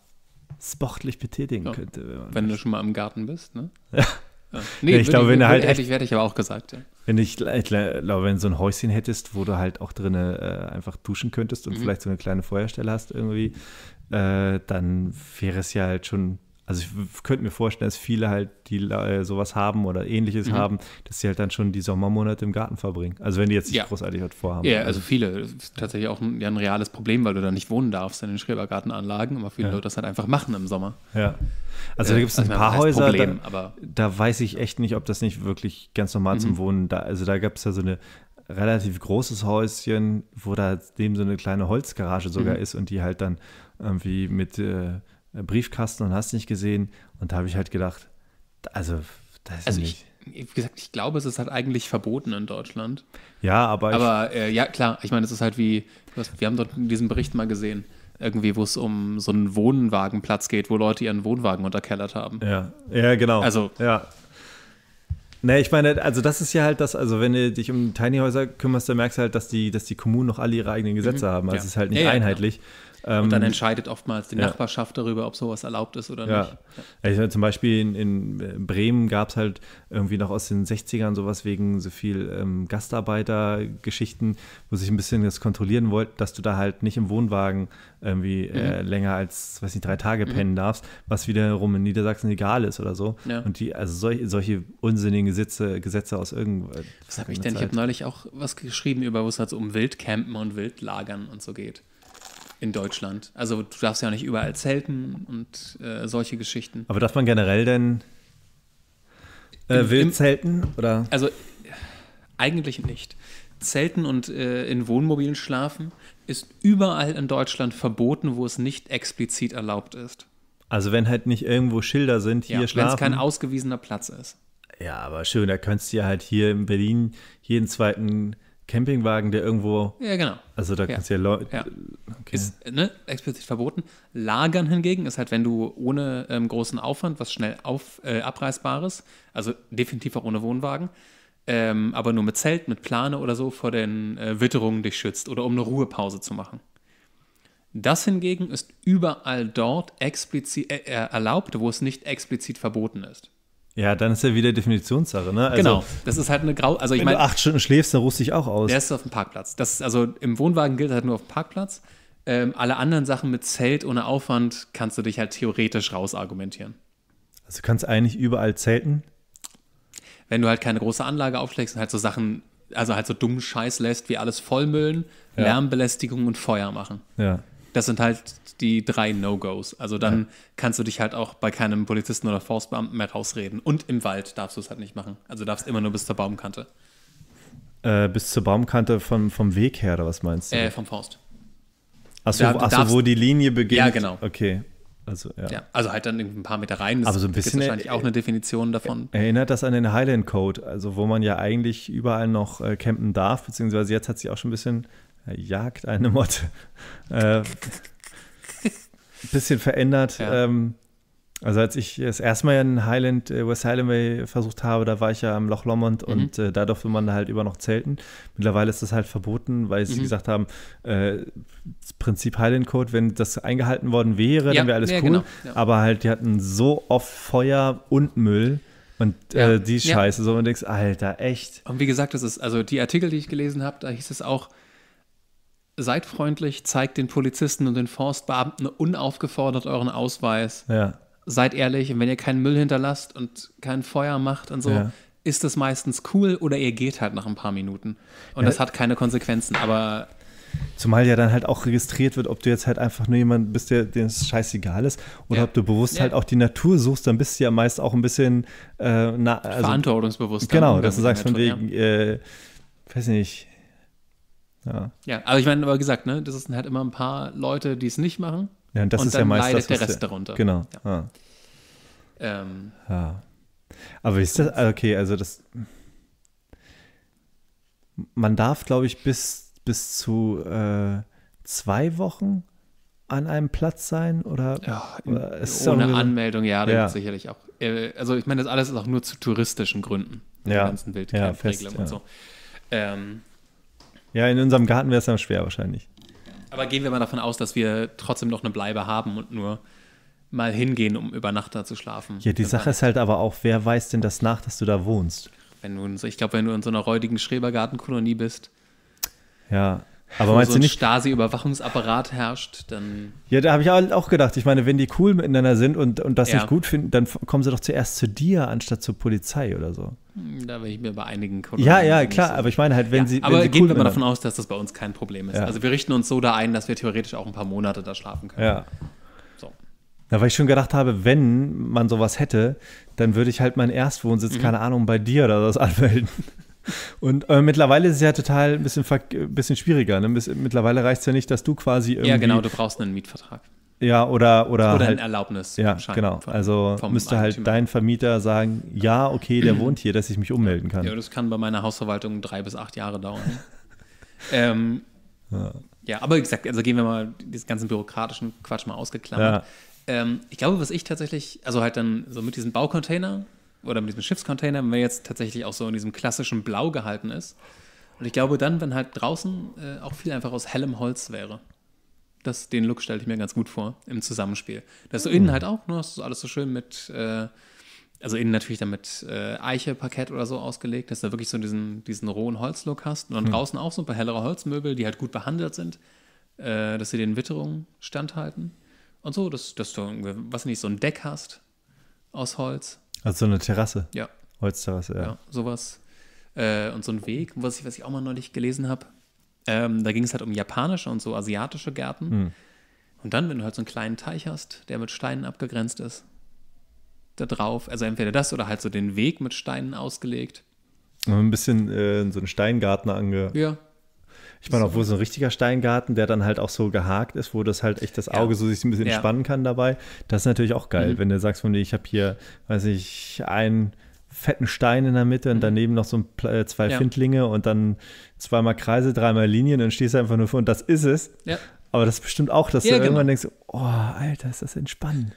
sportlich betätigen ja. könnte. Wenn, wenn du schon mal im Garten bist, ne? Ja. Ja. Nee, ja, ich glaube, wenn du halt. Hätte ich, ich aber auch gesagt. Ja. Wenn ich, ich glaube, wenn du so ein Häuschen hättest, wo du halt auch drin äh, einfach duschen könntest und mhm. vielleicht so eine kleine Feuerstelle hast irgendwie, äh, dann wäre es ja halt schon also ich könnte mir vorstellen, dass viele halt, die äh, sowas haben oder ähnliches mhm. haben, dass sie halt dann schon die Sommermonate im Garten verbringen. Also wenn die jetzt nicht ja. großartig was vorhaben. Ja, also viele. Das ist Tatsächlich auch ein, ja, ein reales Problem, weil du da nicht wohnen darfst in den Schrebergartenanlagen, aber viele ja. Leute das halt einfach machen im Sommer. Ja. Also da gibt es ein also paar Häuser, Problem, da, da, weiß ich echt nicht, ob das nicht wirklich ganz normal mhm. zum Wohnen da. Also da gab es ja so eine relativ großes Häuschen, wo da neben so eine kleine Holzgarage sogar mhm. ist und die halt dann irgendwie mit äh, äh, Briefkasten und hast nicht gesehen. Und da habe ich halt gedacht, also, das ist also nicht. Ich, wie gesagt, ich glaube, es ist halt eigentlich verboten in Deutschland. Ja, aber. Aber äh, ja, klar, ich meine, es ist halt wie, was, wir haben dort in diesem Bericht mal gesehen, irgendwie, wo es um so einen Wohnwagenplatz geht, wo Leute ihren Wohnwagen unterkellert haben. Ja, ja, genau. Also. Ja. Nee, ich meine, also das ist ja halt das, also wenn du dich um Tiny Häuser kümmerst, dann merkst du halt, dass die, dass die Kommunen noch alle ihre eigenen Gesetze mhm. haben. Also ja. es ist halt nicht ja, ja, einheitlich. Genau. Ähm, und dann ähm, entscheidet oftmals die ja. Nachbarschaft darüber, ob sowas erlaubt ist oder ja. nicht. Ja. Also zum Beispiel in, in Bremen gab es halt irgendwie noch aus den 60ern sowas wegen so viel ähm, Gastarbeitergeschichten, wo sich ein bisschen das kontrollieren wollte, dass du da halt nicht im Wohnwagen irgendwie äh, mhm. äh, länger als, weiß nicht, drei Tage mhm. pennen darfst, was wiederum in Niedersachsen egal ist oder so. Ja. Und die, also solche, solche unsinnigen Gesetze, Gesetze aus irgendwas. Was habe ich denn? Zeit. Ich habe neulich auch was geschrieben über, wo es halt so um Wildcampen und Wildlagern und so geht in Deutschland. Also du darfst ja nicht überall zelten und äh, solche Geschichten. Aber darf man generell denn äh, wild zelten? Oder? Also äh, eigentlich nicht. Zelten und äh, in Wohnmobilen schlafen ist überall in Deutschland verboten, wo es nicht explizit erlaubt ist. Also wenn halt nicht irgendwo Schilder sind, hier ja, schlafen. Wenn es kein ausgewiesener Platz ist. Ja, aber schön, da könntest du ja halt hier in Berlin jeden zweiten Campingwagen, der irgendwo. Ja, genau. Also da kannst du ja Leute. Ja. Okay. Ist ne, explizit verboten. Lagern hingegen ist halt, wenn du ohne ähm, großen Aufwand was schnell auf, äh, abreißbares, also definitiv auch ohne Wohnwagen, ähm, aber nur mit Zelt, mit Plane oder so vor den äh, Witterungen dich schützt oder um eine Ruhepause zu machen. Das hingegen ist überall dort explizit äh, äh, erlaubt, wo es nicht explizit verboten ist. Ja, dann ist ja wieder Definitionssache, ne? Also, genau, das ist halt eine grau. Also ich meine, acht Stunden schläfst, dann ruhst du dich auch aus. Der ist auf dem Parkplatz. Das also im Wohnwagen gilt halt nur auf dem Parkplatz. Ähm, alle anderen Sachen mit Zelt ohne Aufwand kannst du dich halt theoretisch rausargumentieren. Also du kannst eigentlich überall zelten. Wenn du halt keine große Anlage aufschlägst und halt so Sachen, also halt so dummen Scheiß lässt, wie alles vollmüllen, ja. Lärmbelästigung und Feuer machen. Ja. Das sind halt die drei No-Gos. Also dann ja. kannst du dich halt auch bei keinem Polizisten oder Forstbeamten mehr rausreden. Und im Wald darfst du es halt nicht machen. Also darfst immer nur bis zur Baumkante. Äh, bis zur Baumkante vom, vom Weg her, oder was meinst du? Äh, vom Forst. Achso, ach so, wo die Linie beginnt. Ja, genau. Okay. Also, ja. ja also halt dann ein paar Meter rein. Das Aber so ein bisschen. wahrscheinlich er, auch eine Definition davon. Erinnert das an den Highland Code, also wo man ja eigentlich überall noch äh, campen darf, beziehungsweise jetzt hat sich auch schon ein bisschen er jagt eine Motte. Äh, bisschen verändert. Ja. Ähm, also als ich das erste Mal in Highland, äh, West Highlandway versucht habe, da war ich ja am Loch Lomond mhm. und äh, da durfte man halt immer noch zelten. Mittlerweile ist das halt verboten, weil sie mhm. gesagt haben, äh, das Prinzip Highland Code, wenn das eingehalten worden wäre, ja, dann wäre alles cool. Genau, ja. Aber halt, die hatten so oft Feuer und Müll. Und äh, die Scheiße, so und denkst, Alter, echt. Und wie gesagt, das ist, also die Artikel, die ich gelesen habe, da hieß es auch, seid freundlich, zeigt den Polizisten und den Forstbeamten unaufgefordert euren Ausweis. Ja. Seid ehrlich und wenn ihr keinen Müll hinterlasst und kein Feuer macht und so, ja. ist das meistens cool oder ihr geht halt nach ein paar Minuten. Und ja. das hat keine Konsequenzen, aber. Zumal ja dann halt auch registriert wird, ob du jetzt halt einfach nur jemand bist, der dem es scheißegal ist, oder ob du bewusst halt auch die Natur suchst, dann bist du ja meist auch ein bisschen äh, na, also, verantwortungsbewusst. Genau, dass du sagst, von wegen, äh, weiß nicht, ja. ja, aber ich meine, aber gesagt, ne, das sind halt immer ein paar Leute, die es nicht machen. Ja, und das und ist dann ja meist leidet das, der Rest der, darunter. Genau. Ja. Ah. Ähm, ja. Aber ist das, okay, also das, man darf, glaube ich, bis, bis zu äh, zwei Wochen an einem Platz sein oder, ja, oder ohne Anmeldung, ja, da ja. sicherlich auch. Äh, also ich meine, das alles ist auch nur zu touristischen Gründen. Ja, ganzen Wildcamp-Regelung ja, ja. und so. Ähm, ja, in unserem Garten wäre es dann schwer wahrscheinlich. Aber gehen wir mal davon aus, dass wir trotzdem noch eine Bleibe haben und nur mal hingehen, um über Nacht da zu schlafen. Ja, die Sache ist halt aber auch, wer weiß denn das nach, dass du da wohnst? Wenn du, in, ich glaube, wenn du in so einer räudigen Schrebergartenkolonie bist. Ja, aber meinst so ein du nicht? Stasi-Überwachungsapparat herrscht, dann. Ja, da habe ich auch gedacht. Ich meine, wenn die cool miteinander sind und, und das ja. nicht gut finden, dann kommen sie doch zuerst zu dir, anstatt zur Polizei oder so. Hm, da bin ich mir bei einigen Kunden. Ja, ja, klar, so. aber ich meine halt, wenn ja, sie. Aber wenn sie gehen cool wir mal davon aus, dass das bei uns kein Problem ist. Ja. Also wir richten uns so da ein, dass wir theoretisch auch ein paar Monate da schlafen können. Ja. So. Ja, weil ich schon gedacht habe, wenn man sowas hätte, dann würde ich halt meinen Erstwohnsitz, mhm. keine Ahnung, bei dir oder das anmelden. Und äh, mittlerweile ist es ja total ein bisschen, bisschen schwieriger. Ne? Mittlerweile reicht es ja nicht, dass du quasi irgendwie. Ja, genau, du brauchst einen Mietvertrag. Ja, oder oder, oder halt, eine Erlaubnis. Ja, Schein genau. Von, also müsste halt dein Vermieter sagen, ja, okay, der wohnt hier, dass ich mich ummelden kann. Ja, das kann bei meiner Hausverwaltung drei bis acht Jahre dauern. Ne? ähm, ja. ja. aber wie gesagt, also gehen wir mal diesen ganzen bürokratischen Quatsch mal ausgeklammert. Ja. Ähm, ich glaube, was ich tatsächlich, also halt dann so mit diesem Baucontainer oder mit diesem Schiffscontainer, wenn man jetzt tatsächlich auch so in diesem klassischen Blau gehalten ist. Und ich glaube dann, wenn halt draußen äh, auch viel einfach aus hellem Holz wäre. Das, den Look stelle ich mir ganz gut vor im Zusammenspiel. Das mhm. so ah. innen halt auch, nur ne? das ist alles so schön mit, äh, also innen natürlich dann mit äh, Eiche, Parkett oder so ausgelegt, dass du wirklich so diesen, diesen rohen Holzlook hast. Und dann mhm. draußen auch so ein paar hellere Holzmöbel, die halt gut behandelt sind, äh, dass sie den Witterungen standhalten. Und so, dass, dass du, was nicht, so ein Deck hast aus Holz. Also so eine Terrasse. Ja. Holzterrasse, ja. Ja, sowas. Äh, und so ein Weg, was ich, was ich auch mal neulich gelesen habe, ähm, da ging es halt um japanische und so asiatische Gärten. Hm. Und dann, wenn du halt so einen kleinen Teich hast, der mit Steinen abgegrenzt ist, da drauf, also entweder das oder halt so den Weg mit Steinen ausgelegt. Ein bisschen äh, so einen Steingarten ange. Ja. Ich meine, obwohl so ein richtiger Steingarten, der dann halt auch so gehakt ist, wo das halt echt das Auge ja. so sich ein bisschen ja. entspannen kann dabei, das ist natürlich auch geil, mhm. wenn du sagst, von ich habe hier, weiß ich, einen fetten Stein in der Mitte und mhm. daneben noch so ein, äh, zwei ja. Findlinge und dann zweimal Kreise, dreimal Linien und stehst einfach nur vor und das ist es. Ja. Aber das ist bestimmt auch, dass ja, du genau. irgendwann denkst, oh, Alter, ist das entspannend.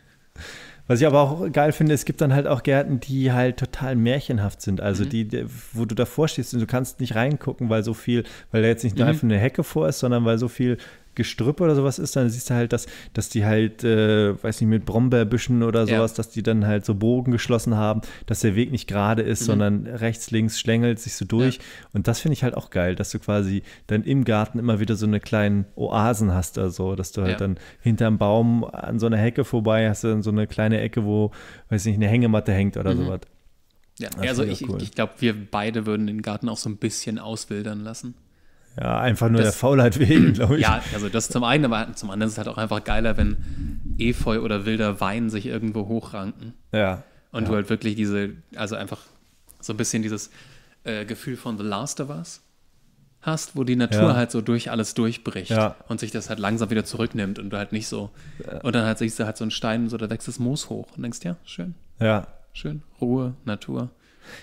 Was ich aber auch geil finde, es gibt dann halt auch Gärten, die halt total märchenhaft sind. Also mhm. die, die, wo du davor stehst und du kannst nicht reingucken, weil so viel, weil da jetzt nicht nur mhm. einfach eine Hecke vor ist, sondern weil so viel Gestrüpp oder sowas ist, dann siehst du halt, dass, dass die halt, äh, weiß nicht, mit Brombeerbüschen oder sowas, ja. dass die dann halt so Bogen geschlossen haben, dass der Weg nicht gerade ist, mhm. sondern rechts, links schlängelt sich so durch. Ja. Und das finde ich halt auch geil, dass du quasi dann im Garten immer wieder so eine kleine Oasen hast, also dass du halt ja. dann hinterm Baum an so einer Hecke vorbei hast, dann so eine kleine Ecke, wo, weiß nicht, eine Hängematte hängt oder mhm. sowas. Ja, das also ich, cool. ich glaube, wir beide würden den Garten auch so ein bisschen auswildern lassen. Ja, einfach nur das, der Faulheit wegen, glaube ich. Ja, also das zum einen, aber zum anderen ist es halt auch einfach geiler, wenn Efeu oder wilder Wein sich irgendwo hochranken. Ja. Und ja. du halt wirklich diese, also einfach so ein bisschen dieses äh, Gefühl von The Last of Us hast, wo die Natur ja. halt so durch alles durchbricht ja. und sich das halt langsam wieder zurücknimmt und du halt nicht so. Äh. Und dann halt siehst du halt so einen Stein, so da wächst das Moos hoch und denkst, ja, schön. Ja. Schön. Ruhe, Natur.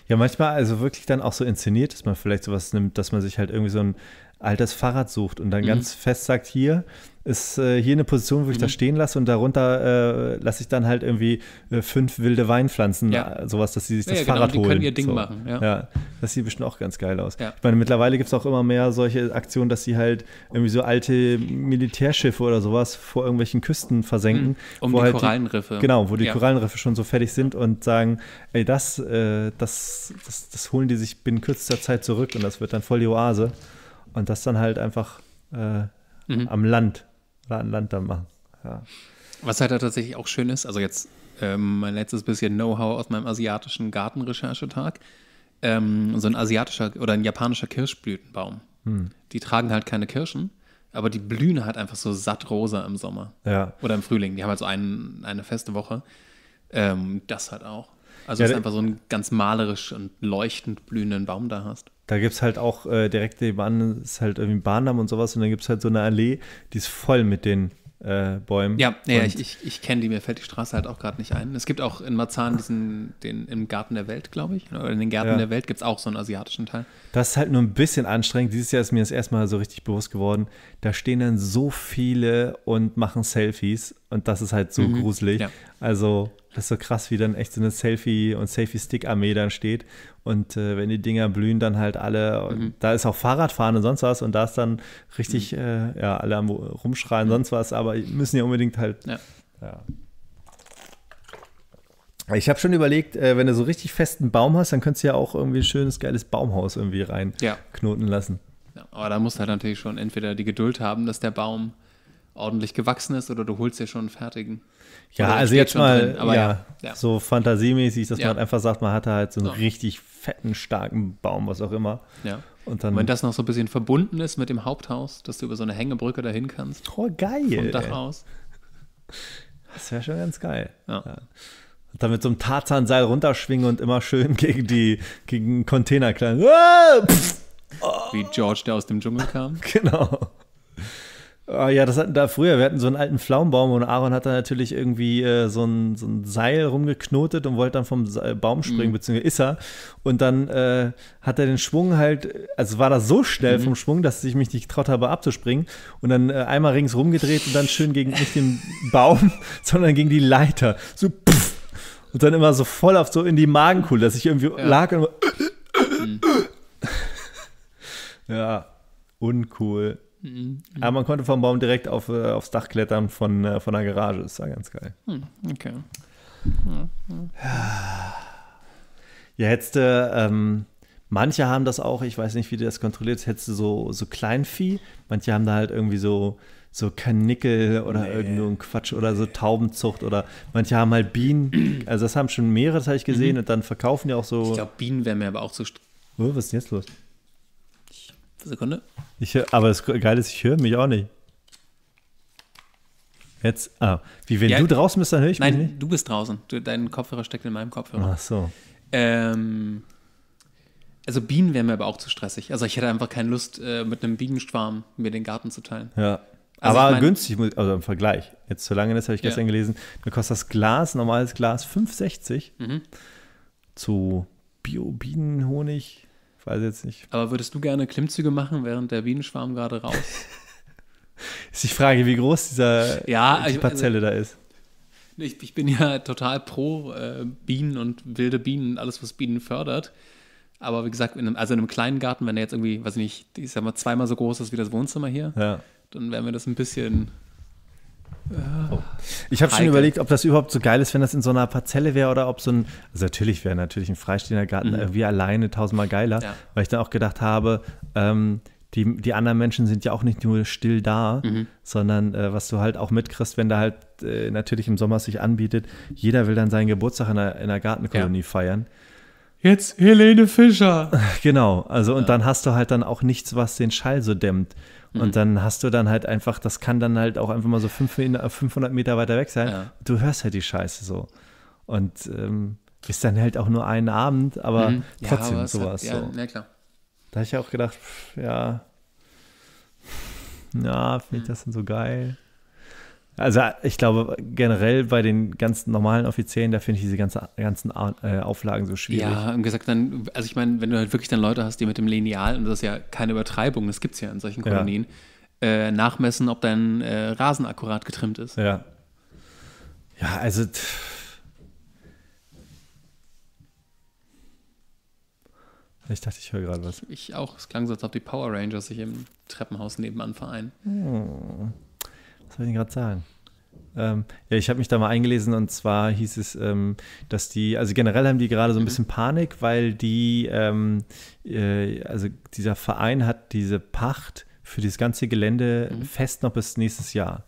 Ja, manchmal also wirklich dann auch so inszeniert, dass man vielleicht sowas nimmt, dass man sich halt irgendwie so ein altes Fahrrad sucht und dann mhm. ganz fest sagt, hier, ist äh, hier eine Position, wo ich mhm. das stehen lasse und darunter äh, lasse ich dann halt irgendwie äh, fünf wilde Weinpflanzen, ja. Äh, sowas, dass sie sich ja, das ja, Fahrrad genau, die holen. können ihr Ding so. machen. Ja. ja. das sieht bestimmt auch ganz geil aus. Ich meine, mittlerweile gibt es auch immer mehr solche Aktionen, dass sie halt irgendwie so alte Militärschiffe oder sowas vor irgendwelchen Küsten versenken. Mhm. Um die halt Korallenriffe. Die, genau, wo die Korallenriffe schon so fertig sind und sagen, ey, das, äh, das, das, das holen die sich binnen kürzester Zeit zurück und das wird dann voll die Oase. Und das dann halt einfach äh, mhm. am Land nah an Land da machen. Ja. Was halt da tatsächlich auch schön ist, also jetzt ähm, mein letztes bisschen Know-how aus meinem asiatischen Gartenrecherchetag. Ähm, so ein asiatischer oder ein japanischer Kirschblütenbaum. Hm. Die tragen halt keine Kirschen, aber die blühen halt einfach so satt rosa im Sommer. Ja. Oder im Frühling. Die haben halt so einen, eine feste Woche. Ähm, das halt auch. Also, ja, dass du einfach so einen ganz malerisch und leuchtend blühenden Baum da hast da gibt es halt auch äh, direkt nebenan ist halt irgendwie ein Bahndamm und sowas und dann gibt es halt so eine Allee, die ist voll mit den äh, Bäumen. Ja, ja ich, ich, ich kenne die, mir fällt die Straße halt auch gerade nicht ein. Es gibt auch in Marzahn diesen, den im Garten der Welt, glaube ich, oder in den Gärten ja. der Welt gibt es auch so einen asiatischen Teil. Das ist halt nur ein bisschen anstrengend. Dieses Jahr ist mir das erstmal so richtig bewusst geworden. Da stehen dann so viele und machen Selfies und das ist halt so mhm. gruselig. Ja. Also das ist so krass, wie dann echt so eine Selfie- und Selfie-Stick-Armee dann steht. Und äh, wenn die Dinger blühen, dann halt alle. Mhm. Da ist auch Fahrradfahren und sonst was. Und da ist dann richtig, mhm. äh, ja, alle am Rumschreien, mhm. sonst was. Aber müssen ja unbedingt halt. Ja. ja. Ich habe schon überlegt, äh, wenn du so richtig festen Baum hast, dann könntest du ja auch irgendwie ein schönes, geiles Baumhaus irgendwie rein ja. lassen. Ja, aber da musst du halt natürlich schon entweder die Geduld haben, dass der Baum ordentlich gewachsen ist oder du holst dir schon einen fertigen. Ja, also jetzt mal ja, ja, ja, so fantasiemäßig, dass ja. man halt einfach sagt, man hatte halt so einen richtig fetten, starken Baum, was auch immer. Ja. Und, dann, und wenn das noch so ein bisschen verbunden ist mit dem Haupthaus, dass du über so eine Hängebrücke dahin kannst. Oh, geil. Vom Dach aus. Das wäre schon ganz geil. Ja. Und dann mit so einem Tarzanseil runterschwingen und immer schön gegen die gegen Container klären. Ah, oh. Wie George, der aus dem Dschungel kam. genau. Oh, ja, das hatten da früher. Wir hatten so einen alten Pflaumenbaum und Aaron hat da natürlich irgendwie äh, so, ein, so ein Seil rumgeknotet und wollte dann vom äh, Baum springen, mhm. beziehungsweise ist er. Und dann äh, hat er den Schwung halt, also war das so schnell mhm. vom Schwung, dass ich mich nicht getraut habe abzuspringen. Und dann äh, einmal ringsrum gedreht und dann schön gegen nicht den Baum, sondern gegen die Leiter. So pff. Und dann immer so voll auf so in die Magenkuhle, dass ich irgendwie ja. lag und. Mhm. ja, uncool. Mhm. Aber man konnte vom Baum direkt auf, äh, aufs Dach klettern von, äh, von der Garage. Das war ganz geil. Mhm. Okay. Mhm. Ja, hättest du, ähm, manche haben das auch, ich weiß nicht, wie du das kontrollierst, hättest du so, so Kleinvieh, manche haben da halt irgendwie so, so Kanickel oder nee. irgendeinen Quatsch oder so Taubenzucht oder manche haben halt Bienen. Also das haben schon mehrere, das habe ich gesehen mhm. und dann verkaufen die auch so. Ich glaube, Bienen wären mir aber auch zu. So oh, was ist denn jetzt los? Sekunde. Ich hör, aber das Geile ist, ich höre mich auch nicht. Jetzt, ah, wie wenn ja, du draußen bist, dann höre ich nein, mich nicht. Nein, du bist draußen. Du, dein Kopfhörer steckt in meinem Kopfhörer. Ach so. Ähm, also Bienen wären mir aber auch zu stressig. Also ich hätte einfach keine Lust, äh, mit einem Bienenschwarm mir den Garten zu teilen. Ja. Also aber ich mein, günstig, also im Vergleich. Jetzt zu lange, das habe ich gestern ja. gelesen. Da kostet das Glas, normales Glas, 5,60 mhm. zu Bio-Bienenhonig weiß jetzt nicht. Aber würdest du gerne Klimmzüge machen, während der Bienenschwarm gerade raus? ist die Frage, wie groß dieser ja, die also, Parzelle also, da ist. Ich, ich, bin ja total pro äh, Bienen und wilde Bienen und alles, was Bienen fördert. Aber wie gesagt, in einem, also in einem kleinen Garten, wenn der jetzt irgendwie, weiß ich nicht, ich sag mal, zweimal so groß ist wie das Wohnzimmer hier, ja. dann wäre mir das ein bisschen ich habe schon überlegt, ob das überhaupt so geil ist, wenn das in so einer Parzelle wäre oder ob so ein. Also, natürlich wäre natürlich ein freistehender Garten mhm. irgendwie alleine tausendmal geiler, ja. weil ich dann auch gedacht habe, ähm, die, die anderen Menschen sind ja auch nicht nur still da, mhm. sondern äh, was du halt auch mitkriegst, wenn da halt äh, natürlich im Sommer sich anbietet, jeder will dann seinen Geburtstag in einer, in der Gartenkolonie ja. feiern. Jetzt Helene Fischer. Genau, also ja. und dann hast du halt dann auch nichts, was den Schall so dämmt. Und mhm. dann hast du dann halt einfach, das kann dann halt auch einfach mal so 500 äh, Meter weiter weg sein. Ja. Du hörst halt die Scheiße so. Und ähm, ist dann halt auch nur einen Abend, aber mhm. trotzdem ja, aber sowas. Hat, ja, so. ja, klar. Da habe ich auch gedacht, pff, ja, ja, finde ich mhm. das dann so geil? Also ich glaube generell bei den ganzen normalen Offiziellen, da finde ich diese ganze, ganzen äh, Auflagen so schwierig. Ja, und gesagt dann, also ich meine, wenn du halt wirklich dann Leute hast, die mit dem Lineal, und das ist ja keine Übertreibung, das gibt es ja in solchen Kolonien, ja. äh, nachmessen, ob dein äh, Rasen akkurat getrimmt ist. Ja. Ja, also. Ich dachte, ich höre gerade was. Ich auch. Es klang so, als ob die Power Rangers sich im Treppenhaus nebenan vereinen. Hm. Was soll ich denn gerade sagen? Ähm, ja, ich habe mich da mal eingelesen und zwar hieß es, ähm, dass die, also generell haben die gerade so ein mhm. bisschen Panik, weil die, ähm, äh, also dieser Verein hat diese Pacht für dieses ganze Gelände mhm. fest noch bis nächstes Jahr.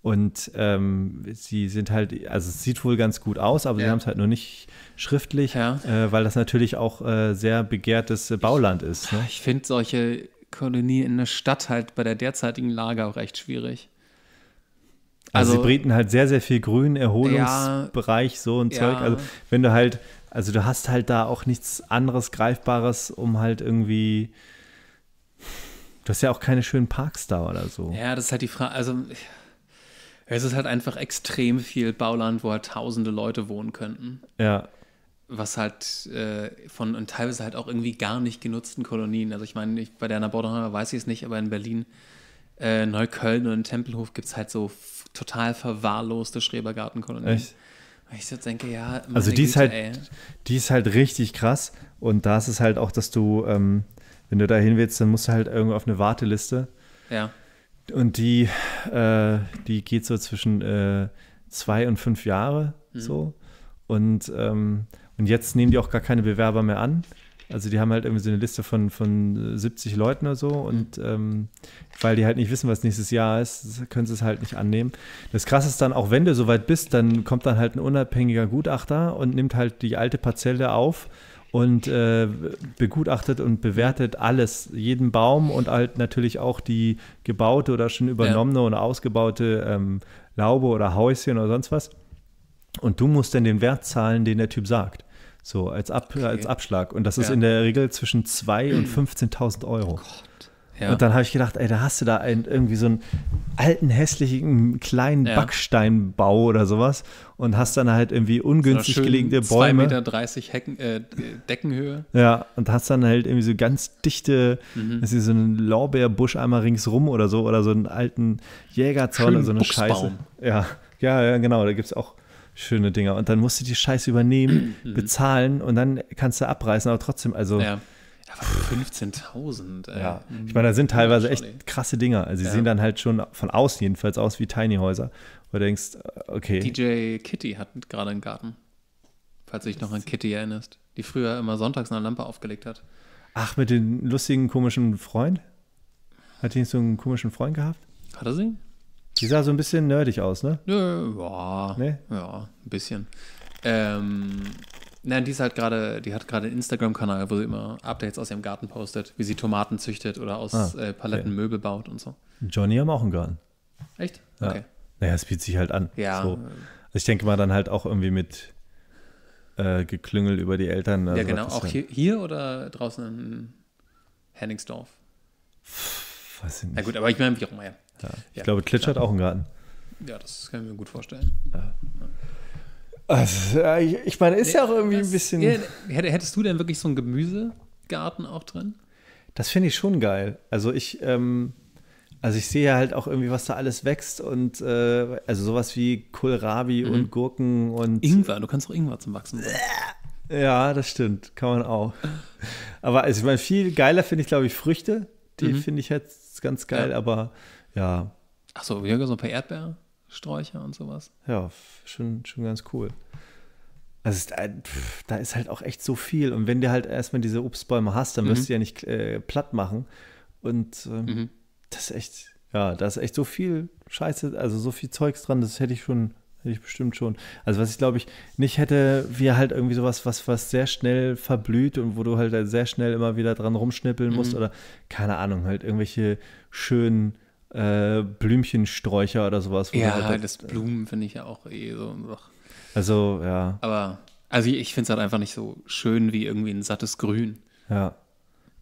Und ähm, sie sind halt, also es sieht wohl ganz gut aus, aber ja. sie haben es halt nur nicht schriftlich, ja. äh, weil das natürlich auch äh, sehr begehrtes äh, Bauland ich, ist. Ne? Ich finde solche Kolonien in der Stadt halt bei der derzeitigen Lage auch recht schwierig. Also, also, die Briten halt sehr, sehr viel Grün, Erholungsbereich, ja, so ein ja. Zeug. Also wenn du halt, also du hast halt da auch nichts anderes Greifbares, um halt irgendwie. Du hast ja auch keine schönen Parks da oder so. Ja, das ist halt die Frage. Also es ist halt einfach extrem viel Bauland, wo halt tausende Leute wohnen könnten. Ja. Was halt äh, von und teilweise halt auch irgendwie gar nicht genutzten Kolonien. Also ich meine, ich, bei der Nabordenheimer weiß ich es nicht, aber in Berlin, äh, Neukölln und in Tempelhof gibt es halt so total verwahrloste Schrebergartenkolonie. Echt? Weil ich so denke, ja, also die Güte, ist halt, ey. die ist halt richtig krass und da ist es halt auch, dass du, ähm, wenn du da hin willst, dann musst du halt irgendwo auf eine Warteliste. Ja. Und die, äh, die geht so zwischen äh, zwei und fünf Jahre mhm. so. Und, ähm, und jetzt nehmen die auch gar keine Bewerber mehr an. Also die haben halt irgendwie so eine Liste von, von 70 äh, Leuten oder so mhm. und ähm, weil die halt nicht wissen, was nächstes Jahr ist, können sie es halt nicht annehmen. Das Krasse ist dann, auch wenn du soweit bist, dann kommt dann halt ein unabhängiger Gutachter und nimmt halt die alte Parzelle auf und äh, begutachtet und bewertet alles, jeden Baum und halt natürlich auch die gebaute oder schon übernommene ja. oder ausgebaute ähm, Laube oder Häuschen oder sonst was. Und du musst dann den Wert zahlen, den der Typ sagt. So als, Ab, okay. als Abschlag. Und das ist ja. in der Regel zwischen 2 und 15.000 Euro. Oh ja. Und dann habe ich gedacht, ey, da hast du da einen, irgendwie so einen alten, hässlichen, kleinen ja. Backsteinbau oder sowas und hast dann halt irgendwie ungünstig so gelegene Bäume. 2,30 Meter Hecken, äh, Deckenhöhe. Ja, und hast dann halt irgendwie so ganz dichte, mhm. ist so einen Lorbeerbusch einmal ringsrum oder so oder so einen alten Jägerzaun oder so eine Buchsbaum. Scheiße. Ja, ja, ja, genau, da gibt es auch schöne Dinger. Und dann musst du die Scheiße übernehmen, mhm. bezahlen und dann kannst du abreißen, aber trotzdem, also. Ja. 15.000. Ja, ich meine, da sind mhm. teilweise echt krasse Dinger. Also, sie ja. sehen dann halt schon von außen jedenfalls aus wie Tiny Häuser, wo du denkst, okay. DJ Kitty hat gerade einen Garten. Falls du dich noch an Kitty erinnerst, die früher immer sonntags eine Lampe aufgelegt hat. Ach, mit dem lustigen, komischen Freund? Hat die nicht so einen komischen Freund gehabt? Hat er sie? Die sah so ein bisschen nerdig aus, ne? Ja, nee? ja ein bisschen. Ähm, nein, die ist halt gerade, die hat gerade einen Instagram-Kanal, wo sie immer Updates aus ihrem Garten postet, wie sie Tomaten züchtet oder aus ah, äh, Paletten okay. Möbel baut und so. Johnny haben auch einen Garten. Echt? Ja. Okay. Naja, es bietet sich halt an. Ja. So. Also ich denke mal dann halt auch irgendwie mit äh, Geklüngel über die Eltern. Also genau. ja, genau. Auch hier, hier, oder draußen in Henningsdorf? Weiß ich nicht. Na gut, aber ich meine, wie auch immer. Ja. Ich glaube, Klitsch hat auch einen Garten. Ja, das kann ich mir gut vorstellen. Ja. Also, ich meine, ist nee, ja auch irgendwie das, ein bisschen. Ja, hättest du denn wirklich so einen Gemüsegarten auch drin? Das finde ich schon geil. Also ich, ähm, also ich sehe halt auch irgendwie, was da alles wächst und äh, also sowas wie Kohlrabi mhm. und Gurken und. Ingwer, du kannst auch Ingwer zum Wachsen. Bringen. Ja, das stimmt, kann man auch. Aber also ich meine, viel geiler finde ich, glaube ich, Früchte. Die mhm. finde ich jetzt ganz geil, ja. aber ja. Achso, Jürgen, so ein paar Erdbeersträucher und sowas. Ja, schon, schon ganz cool. Also da ist halt auch echt so viel. Und wenn du halt erstmal diese Obstbäume hast, dann wirst mhm. du ja nicht äh, platt machen. Und ähm, mhm. das ist echt, ja, da ist echt so viel Scheiße, also so viel Zeugs dran, das hätte ich schon, hätte ich bestimmt schon. Also was ich glaube ich nicht hätte, wäre halt irgendwie sowas, was, was sehr schnell verblüht und wo du halt sehr schnell immer wieder dran rumschnippeln musst mhm. oder keine Ahnung, halt irgendwelche schönen äh, Blümchensträucher oder sowas. Ja, halt das äh, Blumen finde ich ja auch eh so. Also, ja. Aber, also ich, ich finde es halt einfach nicht so schön wie irgendwie ein sattes Grün. Ja.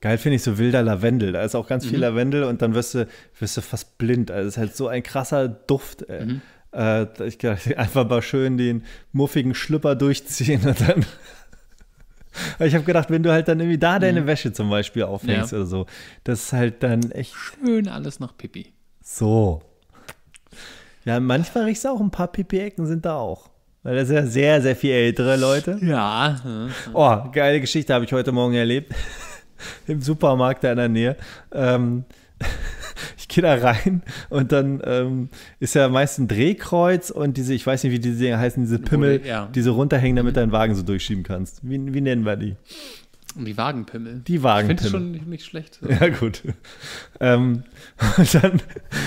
Geil finde ich so wilder Lavendel. Da ist auch ganz viel mhm. Lavendel und dann wirst du, wirst du fast blind. Also es ist halt so ein krasser Duft, ey. Mhm. Äh, ich dachte, einfach mal schön den muffigen Schlüpper durchziehen und dann. ich habe gedacht, wenn du halt dann irgendwie da deine mhm. Wäsche zum Beispiel aufhängst ja. oder so, das ist halt dann echt. Schön alles nach Pippi. So. Ja, manchmal riecht es auch, ein paar Pipi-Ecken sind da auch. Weil das sind ja sehr, sehr viel ältere Leute. Ja. Oh, geile Geschichte habe ich heute Morgen erlebt. Im Supermarkt da in der Nähe. Ähm, ich gehe da rein und dann ähm, ist ja meist ein Drehkreuz und diese, ich weiß nicht, wie diese Dinger heißen, diese Pimmel, Rode, ja. diese runterhängen, damit mhm. deinen Wagen so durchschieben kannst. Wie, wie nennen wir die? Und die Wagenpimmel. Die Wagenpimmel. Ich finde schon nicht schlecht. So. Ja, gut. Ähm, und, dann,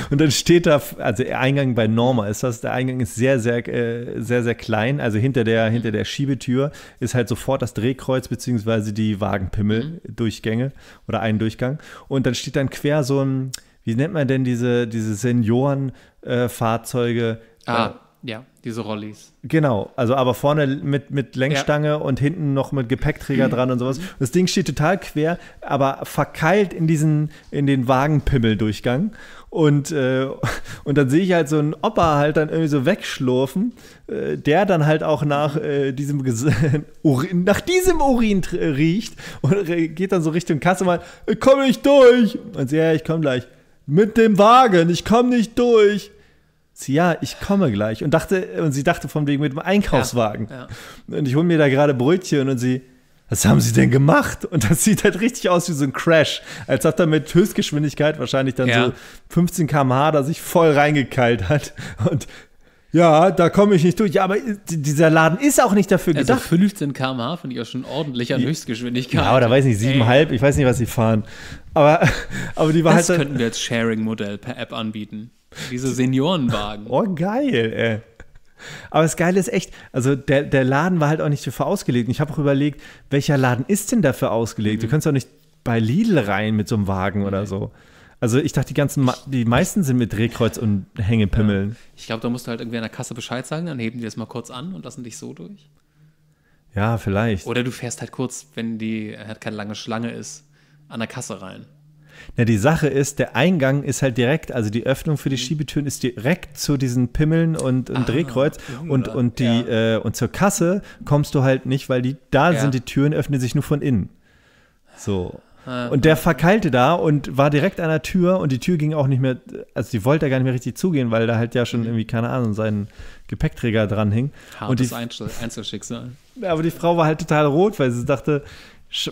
und dann steht da, also Eingang bei Norma ist das, der Eingang ist sehr, sehr, äh, sehr, sehr klein. Also hinter der, mhm. hinter der Schiebetür ist halt sofort das Drehkreuz beziehungsweise die Wagenpimmel-Durchgänge mhm. oder ein Durchgang. Und dann steht dann quer so ein, wie nennt man denn diese, diese Seniorenfahrzeuge? Äh, ah, äh, ja diese Rollis. Genau, also aber vorne mit, mit Lenkstange ja. und hinten noch mit Gepäckträger dran und sowas. Das Ding steht total quer, aber verkeilt in diesen, in den Wagenpimmeldurchgang. Und, äh, und dann sehe ich halt so einen Opa halt dann irgendwie so wegschlurfen, äh, der dann halt auch nach, äh, diesem, Ges Urin, nach diesem Urin riecht und geht dann so Richtung Kasse mal, ich komme nicht durch? Und sie, ja, ich komme gleich. Mit dem Wagen, ich komme nicht durch. Sie, ja, ich komme gleich. Und dachte, und sie dachte von wegen mit dem Einkaufswagen. Ja, ja. Und ich hole mir da gerade Brötchen und sie, was haben sie denn gemacht? Und das sieht halt richtig aus wie so ein Crash. Als ob er mit Höchstgeschwindigkeit wahrscheinlich dann ja. so 15 km/h da sich voll reingekeilt hat. Und ja, da komme ich nicht durch. Ja, aber dieser Laden ist auch nicht dafür also gedacht. 15 km/h finde ich auch schon ordentlich an Höchstgeschwindigkeit. Ja, oder weiß nicht, 7,5, ich weiß nicht, was sie fahren. Aber, aber die war das halt. Das könnten wir als Sharing-Modell per App anbieten. Diese Seniorenwagen. oh, geil, ey. Aber das Geile ist echt, also der, der Laden war halt auch nicht dafür ausgelegt. Und ich habe auch überlegt, welcher Laden ist denn dafür ausgelegt? Mhm. Du kannst doch nicht bei Lidl rein mit so einem Wagen mhm. oder so. Also ich dachte, die ganzen, die meisten sind mit Drehkreuz und Hängepimmeln. Ja. Ich glaube, da musst du halt irgendwie an der Kasse Bescheid sagen, dann heben die das mal kurz an und lassen dich so durch. Ja, vielleicht. Oder du fährst halt kurz, wenn die halt keine lange Schlange ist, an der Kasse rein. Na, die Sache ist, der Eingang ist halt direkt, also die Öffnung für die mhm. Schiebetüren ist direkt zu diesen Pimmeln und, und ah, Drehkreuz und, und, die, ja. äh, und zur Kasse kommst du halt nicht, weil die, da ja. sind die Türen, öffnen sich nur von innen. So. Ah. Und der verkeilte da und war direkt an der Tür und die Tür ging auch nicht mehr, also die wollte er gar nicht mehr richtig zugehen, weil da halt ja schon mhm. irgendwie, keine Ahnung, sein Gepäckträger dran hing. Hartes und die, Einzel Einzelschicksal. Aber die Frau war halt total rot, weil sie dachte,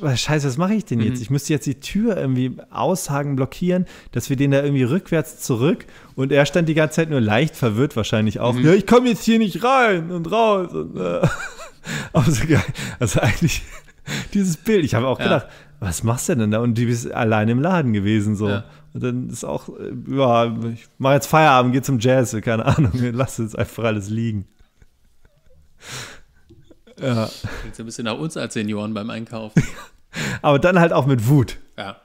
äh, Scheiße, was mache ich denn jetzt? Mhm. Ich müsste jetzt die Tür irgendwie aushaken, blockieren, dass wir den da irgendwie rückwärts zurück. Und er stand die ganze Zeit nur leicht verwirrt wahrscheinlich auch. Mhm. Ja, ich komme jetzt hier nicht rein und raus. Und, äh. Aber so geil. Also eigentlich dieses Bild. Ich habe auch ja. gedacht, was machst du denn da? Und du bist allein im Laden gewesen so. Ja. Und dann ist auch, äh, ja, ich mache jetzt Feierabend, gehe zum Jazz, keine Ahnung, lass jetzt einfach alles liegen. Ja. Klingt so ein bisschen nach uns als Senioren beim Einkaufen. Aber dann halt auch mit Wut. Ja.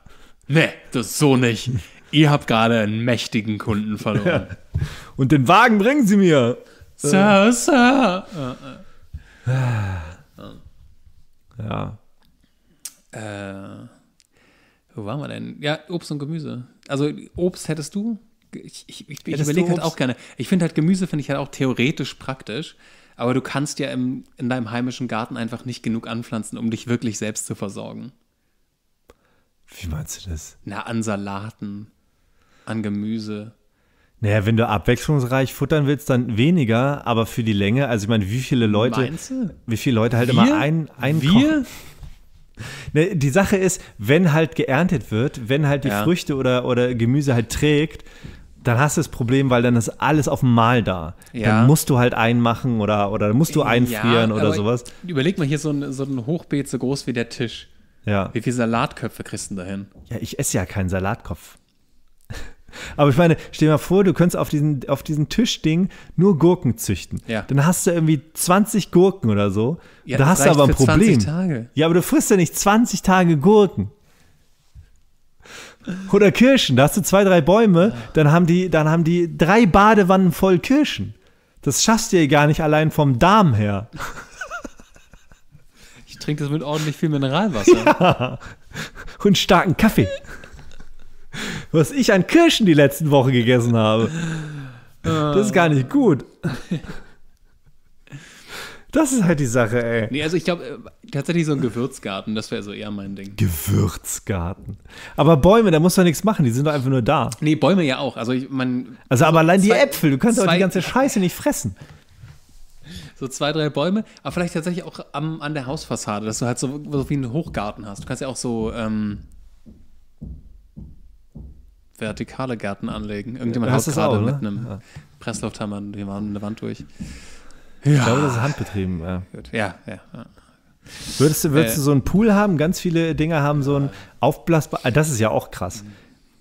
Nee, das so nicht. Ihr habt gerade einen mächtigen Kunden verloren. Ja. Und den Wagen bringen Sie mir. Sir, äh. Sir. Ah, ah. Äh, äh. Ja. wo waren wir denn? Ja, Obst und Gemüse. Also Obst hättest du? Ich, ich, ich, ich überlege halt auch gerne. Ich finde halt Gemüse finde ich halt auch theoretisch praktisch. Aber du kannst ja im, in deinem heimischen Garten einfach nicht genug anpflanzen, um dich wirklich selbst zu versorgen. Wie meinst du das? Na, an Salaten, an Gemüse. Naja, wenn du abwechslungsreich futtern willst, dann weniger, aber für die Länge, also ich meine, wie viele Leute. Meinst du? Wie viele Leute halt wir? immer ein, ein Wir? Ne, die Sache ist, wenn halt geerntet wird, wenn halt die ja. Früchte oder, oder Gemüse halt trägt, dann hast du das Problem, weil dann ist alles auf dem Mal da. Ja. Halt dann musst du halt einmachen oder, oder musst du einfrieren ja, oder sowas. Überleg mal hier so ein, so ein Hochbeet so groß wie der Tisch. Ja. Wie viele Salatköpfe kriegst du dahin? Ja, ich esse ja keinen Salatkopf. Aber ich meine, stell dir mal vor, du könntest auf diesen, auf diesen Tischding nur Gurken züchten. Ja. Dann hast du irgendwie 20 Gurken oder so. Ja, da hast du aber ein Problem. 20 Tage. Ja, aber du frisst ja nicht 20 Tage Gurken. Oder Kirschen, da hast du zwei, drei Bäume, dann haben die, dann haben die drei Badewannen voll Kirschen. Das schaffst du ja gar nicht allein vom Darm her. Ich trinke das mit ordentlich viel Mineralwasser. Ja. Und starken Kaffee. Was ich an Kirschen die letzten Wochen gegessen habe. Ah. Das ist gar nicht gut. Das ist halt die Sache, ey. Nee, also ich glaube, äh, tatsächlich so ein Gewürzgarten, das wäre so eher mein Ding. Gewürzgarten. Aber Bäume, da muss man nichts machen, die sind doch einfach nur da. Nee, Bäume ja auch. Also ich man. Also aber so allein zwei, die Äpfel, du kannst doch die ganze Scheiße nicht fressen. So zwei, drei Bäume, aber vielleicht tatsächlich auch am, an der Hausfassade, dass du halt so, so wie einen Hochgarten hast. Du kannst ja auch so. Ähm, vertikale Gärten anlegen. Irgendjemand hat gerade ne? mit einem ja. Presslufthammer die Wand durch. Ja. Ich glaube, das ist handbetrieben. Ja, ja. ja, ja. Würdest, du, würdest äh, du so einen Pool haben, ganz viele Dinge haben so einen aufblasbaren, ah, das ist ja auch krass. Mhm.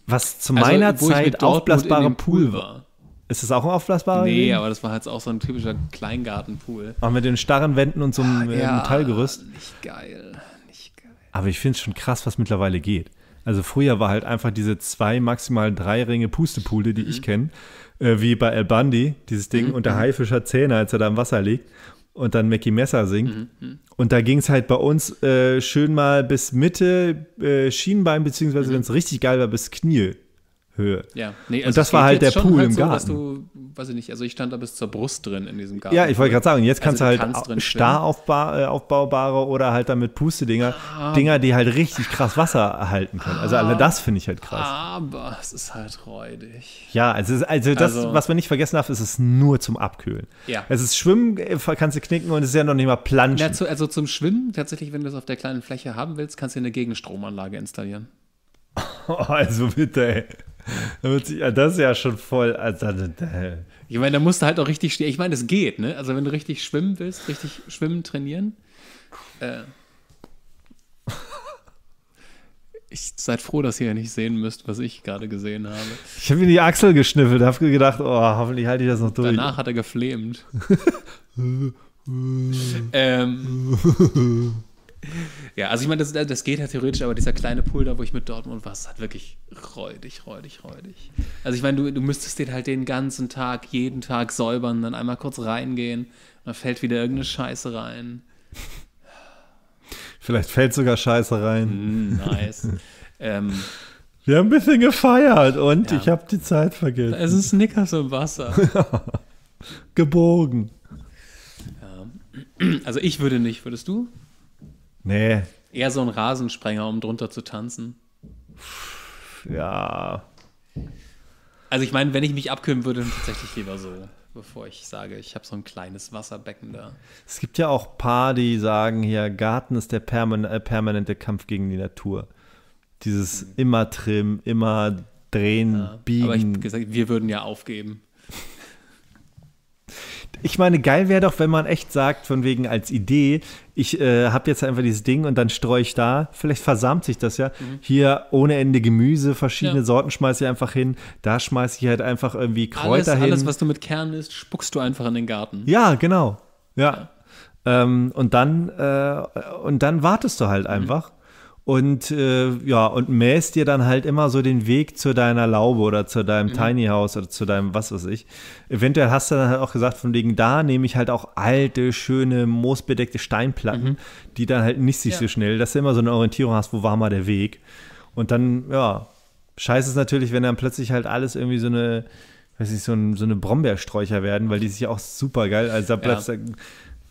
Was zu also, meiner also, Zeit aufblasbarer Pool war. Ist das auch ein aufblasbarer? Nee, Ding? aber das war halt auch so ein typischer Kleingartenpool. Auch mit den starren Wänden und so einem ah, äh, ja, Metallgerüst. Nicht geil, nicht geil. Aber ich finde es schon krass, was mittlerweile geht. Also früher war halt einfach diese zwei, maximal drei Ringe Pustepulte, die mhm. ich kenne, äh, wie bei El Bundy, dieses Ding, mhm. und der mhm. Haifisch Zähne, als er da im Wasser liegt und dann Mackie Messer singt. Mhm. mhm. Und da ging es halt bei uns äh, schön mal bis Mitte äh, Schienbein, beziehungsweise mhm. wenn es richtig geil war, bis Knie. Höhe. Ja, nee, also und das war halt der Pool halt im so, Garten. Du, weiß ich nicht, also ich stand da bis zur Brust drin in diesem Garten. Ja, ich wollte gerade sagen, jetzt kannst also du halt star äh, aufbaubare oder halt damit Pustedinger, ah, Dinger, die halt richtig krass Wasser erhalten können. Also ah, das finde ich halt krass. Aber es ist halt räudig. Ja, also, also das, also, was man nicht vergessen darf, ist es nur zum Abkühlen. Ja. Es ist Schwimmen, äh, kannst du knicken und es ist ja noch nicht mal Planschen. Ja, zu, also zum Schwimmen, tatsächlich, wenn du es auf der kleinen Fläche haben willst, kannst du eine Gegenstromanlage installieren. also bitte, ey. das ist ja schon voll. Also ich meine, da musst du halt auch richtig stehen. Ich meine, es geht, ne? Also, wenn du richtig schwimmen willst, richtig schwimmen trainieren. Äh, ich seid froh, dass ihr ja nicht sehen müsst, was ich gerade gesehen habe. Ich habe mir die Achsel geschniffelt, habe gedacht, oh, hoffentlich halte ich das noch durch. Danach hat er geflämt. ähm. ja, also ich meine, das, das geht ja halt theoretisch, aber dieser kleine Pool da, wo ich mit Dortmund war, ist halt wirklich räudig, räudig, räudig. Also ich meine, du, du müsstest den halt den ganzen Tag, jeden Tag säubern, dann einmal kurz reingehen, dann fällt wieder irgendeine Scheiße rein. Vielleicht fällt sogar Scheiße rein. Mm, nice. ähm, Wir haben ein bisschen gefeiert und ja. ich habe die Zeit vergessen. Es ist Snickers im Wasser. Gebogen. Ja. Also ich würde nicht, würdest du? Nee. Eher so ein Rasensprenger, um drunter zu tanzen. Ja. Also ich meine, wenn ich mich abkühlen würde, dann tatsächlich lieber so, bevor ich sage, ich habe so ein kleines Wasserbecken da. Es gibt ja auch paar, die sagen hier, Garten ist der perman äh, permanente Kampf gegen die Natur. Dieses mhm. immer trimmen, immer drehen, ja, biegen. Aber ich gesagt, wir würden ja aufgeben. Ich meine, geil wäre doch, wenn man echt sagt, von wegen als Idee, ich äh, habe jetzt einfach dieses Ding und dann streue ich da, vielleicht versamt sich das ja, mhm. hier ohne Ende Gemüse, verschiedene ja. Sorten schmeiße ich einfach hin, da schmeiße ich halt einfach irgendwie Kräuter alles, hin. Alles, was du mit Kernen isst, spuckst du einfach in den Garten. Ja, genau. Ja. ja. Ähm, und, dann, äh, und dann wartest du halt mhm. einfach. Mhm und äh, ja, und mähst dir dann halt immer so den Weg zu deiner Laube oder zu deinem mhm. Tiny House oder zu deinem was weiß ich. Eventuell hast du dann halt auch gesagt, von wegen da nehme ich halt auch alte, schöne, moosbedeckte Steinplatten, mhm. die dann halt nicht sich ja. so schnell, dass du immer so eine Orientierung hast, wo war mal der Weg. Und dann, ja, scheiße ist natürlich, wenn dann plötzlich halt alles irgendwie so eine weiß nicht, so, ein, so eine Brombeersträucher werden, weil die sich auch super geil, also da, ja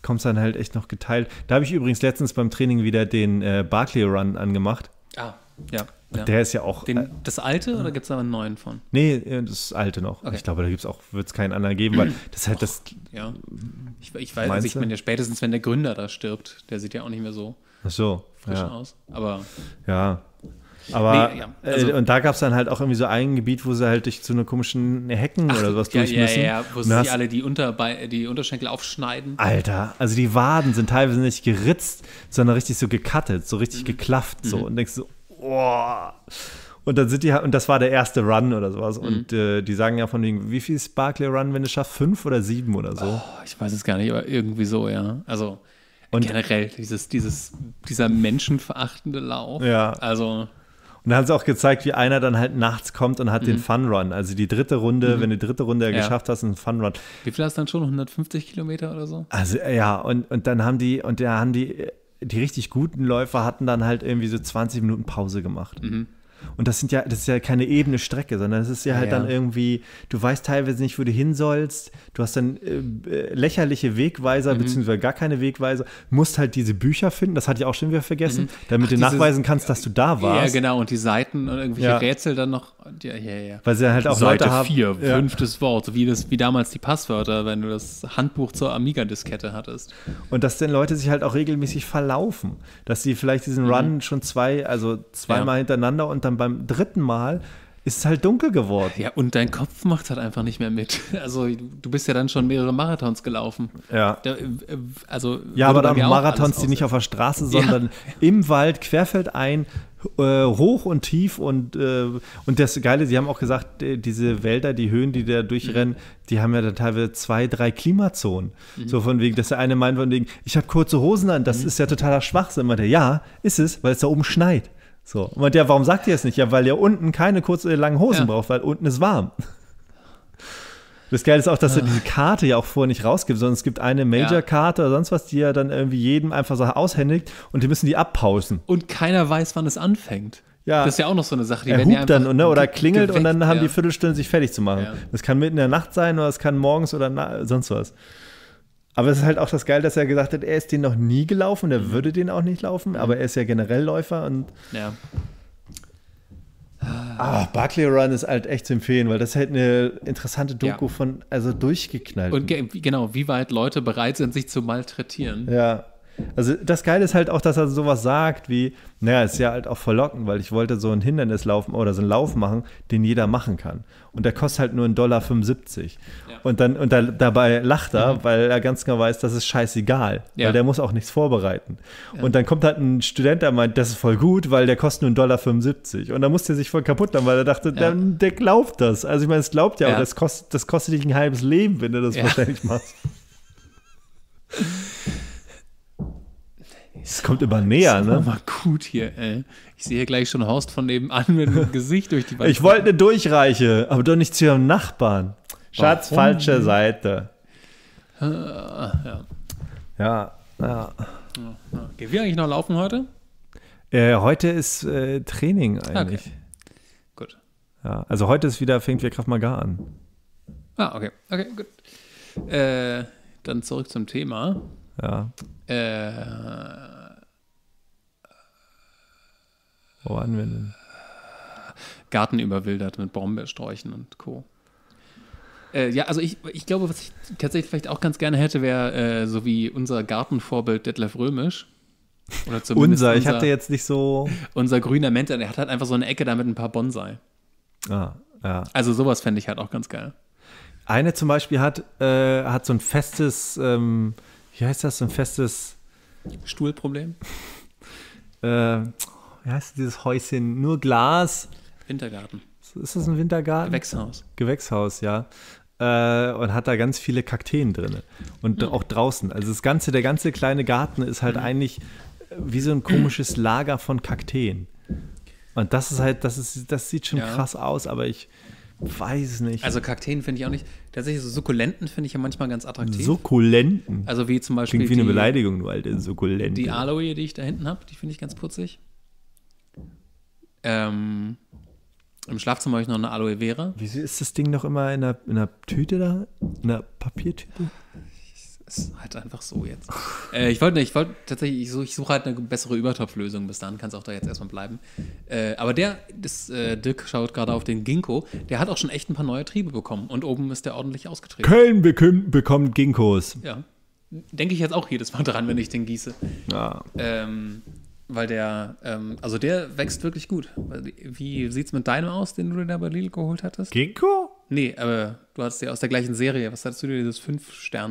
kommst dann halt echt noch geteilt. Da habe ich übrigens letztens beim Training wieder den äh, Barclay Run angemacht. Ah, ja. ja. Der ist ja auch. Den, äh, das alte oder gibt es da einen neuen von? Nee, äh, das alte noch. Okay. Ich glaube, da wird es keinen anderen geben, weil das halt Och, das. Ja. Ich, ich weiß nicht, also wenn der spätestens, wenn der Gründer da stirbt, der sieht ja auch nicht mehr so, Ach so frisch ja. aus. Aber. Ja, aber nee, ja. Äh, also, äh, und da gab es dann halt auch irgendwie so ein Gebiet, wo sie halt durch so eine komischen Hecken Ach, oder sowas ja, durch ja, müssen. Ja, ja, wo sie hast, alle die, Unterbe die Unterschenkel aufschneiden. Alter, also die Waden sind teilweise nicht geritzt, sondern richtig so gekattet, so richtig mhm. geklafft so mhm. und denkst so, boah. Und dann sind die halt, und das war der erste Run oder sowas. Mhm. Und äh, die sagen ja von wegen, wie viel Sparkle Run, wenn du schaffst? Fünf oder sieben oder so? Oh, ich weiß es gar nicht, aber irgendwie so, ja. Also und generell dieses, dieses, dieser menschenverachtende Lauf. Ja. Also. Und da haben sie auch gezeigt, wie einer dann halt nachts kommt und hat mhm. den Fun Run. Also die dritte Runde, mhm. wenn du die dritte Runde ja. geschafft hast, einen Fun Run. Wie viel hast du dann schon? 150 Kilometer oder so? Also äh, ja, und, und dann haben die, und da haben die, äh, die richtig guten Läufer hatten dann halt irgendwie so 20 Minuten Pause gemacht. Mhm. Und das sind ja, das ist ja keine ebene Strecke, sondern es ist ja halt ja, dann irgendwie, du weißt teilweise nicht, wo du hin sollst, du hast dann äh, äh, lächerliche Wegweiser, mhm. beziehungsweise gar keine Wegweiser, musst halt diese Bücher finden, das hatte ich auch schon wieder vergessen, mhm. damit Ach, du diese, nachweisen kannst, dass du da warst. Ja, genau, und die Seiten und irgendwelche ja. Rätsel dann noch, ja, ja, ja. Weil sie halt auch Seite Leute haben. vier, fünftes Wort, wie, das, wie damals die Passwörter, wenn du das Handbuch zur Amiga-Diskette hattest. Und dass dann Leute sich halt auch regelmäßig verlaufen, dass sie vielleicht diesen mhm. Run schon zwei, also zweimal hintereinander und dann dann beim dritten Mal ist es halt dunkel geworden. Ja, und dein Kopf macht halt einfach nicht mehr mit. Also du bist ja dann schon mehrere Marathons gelaufen. Ja. Da, äh, also ja, aber dann Marathons, die nicht auf der Straße, sondern ja. im Wald, querfeldein, äh, hoch und tief und, äh, und das Geile, sie haben auch gesagt, diese Wälder, die Höhen, die da durchrennen, mhm. die haben ja dann teilweise zwei, drei Klimazonen. Mhm. So von wegen, dass der eine meint von wegen, ich habe kurze Hosen an, das mhm. ist ja totaler Schwachsinn. Und der, ja, ist es, weil es da oben schneit. So. Und ja, warum sagt ihr es nicht? Ja, weil ihr unten keine kurzen oder langen Hosen ja. braucht, weil unten ist warm. Das Geile ist auch, dass er diese Karte ja auch vorher nicht rausgibt, sondern es gibt eine Major-Karte oder sonst was, die er dann irgendwie jedem einfach so aushändigt und die müssen die abpausen. Und keiner weiß, wann es anfängt. Ja. Das ist ja auch noch so eine Sache. Die er hupt ja dann ne, oder klingelt geweckt, und dann haben ja. die Viertelstunde, sich fertig zu machen. Ja. Das kann mitten in der Nacht sein oder es kann morgens oder sonst was. Aber es ist halt auch das Geil, dass er gesagt hat, er ist den noch nie gelaufen, er mhm. würde den auch nicht laufen, mhm. aber er ist ja generell Läufer und. Ja. Ah, Buckley Run ist halt echt zu empfehlen, weil das ist halt eine interessante Doku ja. von, also durchgeknallt. Und ge genau, wie weit Leute bereit sind, sich zu malträtieren. Ja. Also das Geile ist halt auch, dass er sowas sagt wie, naja, ist ja halt auch verlockend, weil ich wollte so ein Hindernis laufen oder so einen Lauf machen, den jeder machen kann. Und der kostet halt nur 1,75 Dollar. Ja. Und dann und da, dabei lacht er, mhm. weil er ganz genau weiß, das ist scheißegal, ja. weil der muss auch nichts vorbereiten. Ja. Und dann kommt halt ein Student, der meint, das ist voll gut, weil der kostet nur 1,75 Dollar. Und dann musste er sich voll kaputt machen, weil er dachte, ja. dann, der glaubt das. Also ich meine, es glaubt ja, ja. auch, das kostet, das kostet dich ein halbes Leben, wenn du das wahrscheinlich machst. Es kommt immer näher, ne? Mal gut hier, ey. Ich sehe hier gleich schon Horst von nebenan mit dem Gesicht durch die Wand. Ich wollte eine durchreiche, aber doch nicht zu ihrem Nachbarn. Schatz, Warum? falsche Seite. Ah, ja. Ja, ja. ja, ja. Gehen wir eigentlich noch laufen heute? Äh, heute ist äh, Training ah, eigentlich. Okay. Gut. Ja, also heute ist wieder, fängt wir Kraft mal gar an. Ah, okay. Okay, gut. Äh, dann zurück zum Thema. Ja. Äh, auch anwenden. Garten überwildert mit Brombeersträuchen und Co. Äh, ja, also ich, ich glaube, was ich tatsächlich vielleicht auch ganz gerne hätte, wäre äh, so wie unser Gartenvorbild Detlef Römisch. Oder zumindest unser, ich hatte jetzt nicht so. Unser grüner Mentor, der hat halt einfach so eine Ecke da mit ein paar Bonsai. Ah, ja. Also sowas fände ich halt auch ganz geil. Eine zum Beispiel hat, äh, hat so ein festes, ähm, wie heißt das, so ein festes Stuhlproblem? äh, wie heißt dieses Häuschen? Nur Glas. Wintergarten. Ist das ein Wintergarten? Gewächshaus. Gewächshaus, ja. Äh, und hat da ganz viele Kakteen drin. Und mhm. auch draußen. Also das ganze, der ganze kleine Garten ist halt mhm. eigentlich äh, wie so ein komisches Lager von Kakteen. Und das ist halt, das ist, das sieht schon ja. krass aus, aber ich weiß nicht. Also Kakteen finde ich auch nicht. Tatsächlich so Sukkulenten finde ich ja manchmal ganz attraktiv. Sukkulenten. Also wie zum Beispiel. Klingt wie die, eine Beleidigung, nur alte Sukkulenten. Die Aloe, die ich da hinten habe, die finde ich ganz putzig. Ähm, Im Schlafzimmer habe ich noch eine Aloe Vera. Wieso ist das Ding noch immer in einer, in einer Tüte da? In einer Papiertüte? Es ist halt einfach so jetzt. äh, ich wollte ich wollte tatsächlich, ich suche, such halt eine bessere Übertopflösung bis dann, kann es auch da jetzt erstmal bleiben. Äh, aber der, das, äh, Dirk schaut gerade auf den Ginkgo, der hat auch schon echt ein paar neue Triebe bekommen und oben ist der ordentlich ausgetreten. Köln beküm- bekommt Ginkgos. Ja. Denke ich jetzt auch jedes Mal dran, wenn ich den gieße. Ja. Ähm, weil der, ähm, also der wächst wirklich gut. Wie sieht's mit deinem aus, den du dir da bei Lidl geholt hattest? Ginkgo? Nee, aber du hast ja aus der gleichen Serie. Was hattest du dir dieses fünf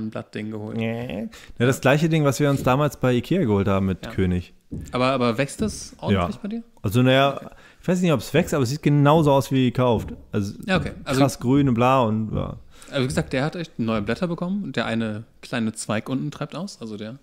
blatt ding geholt? Nee. Ja, das gleiche Ding, was wir uns damals bei Ikea geholt haben mit ja. König. Aber, aber wächst das ordentlich ja. bei dir? Also, naja, okay. ich weiß nicht, ob es wächst, aber es sieht genauso aus wie gekauft. Also, ja, okay. also krass grün und bla und ja. Also, wie gesagt, der hat echt neue Blätter bekommen und der eine kleine Zweig unten treibt aus. Also, der,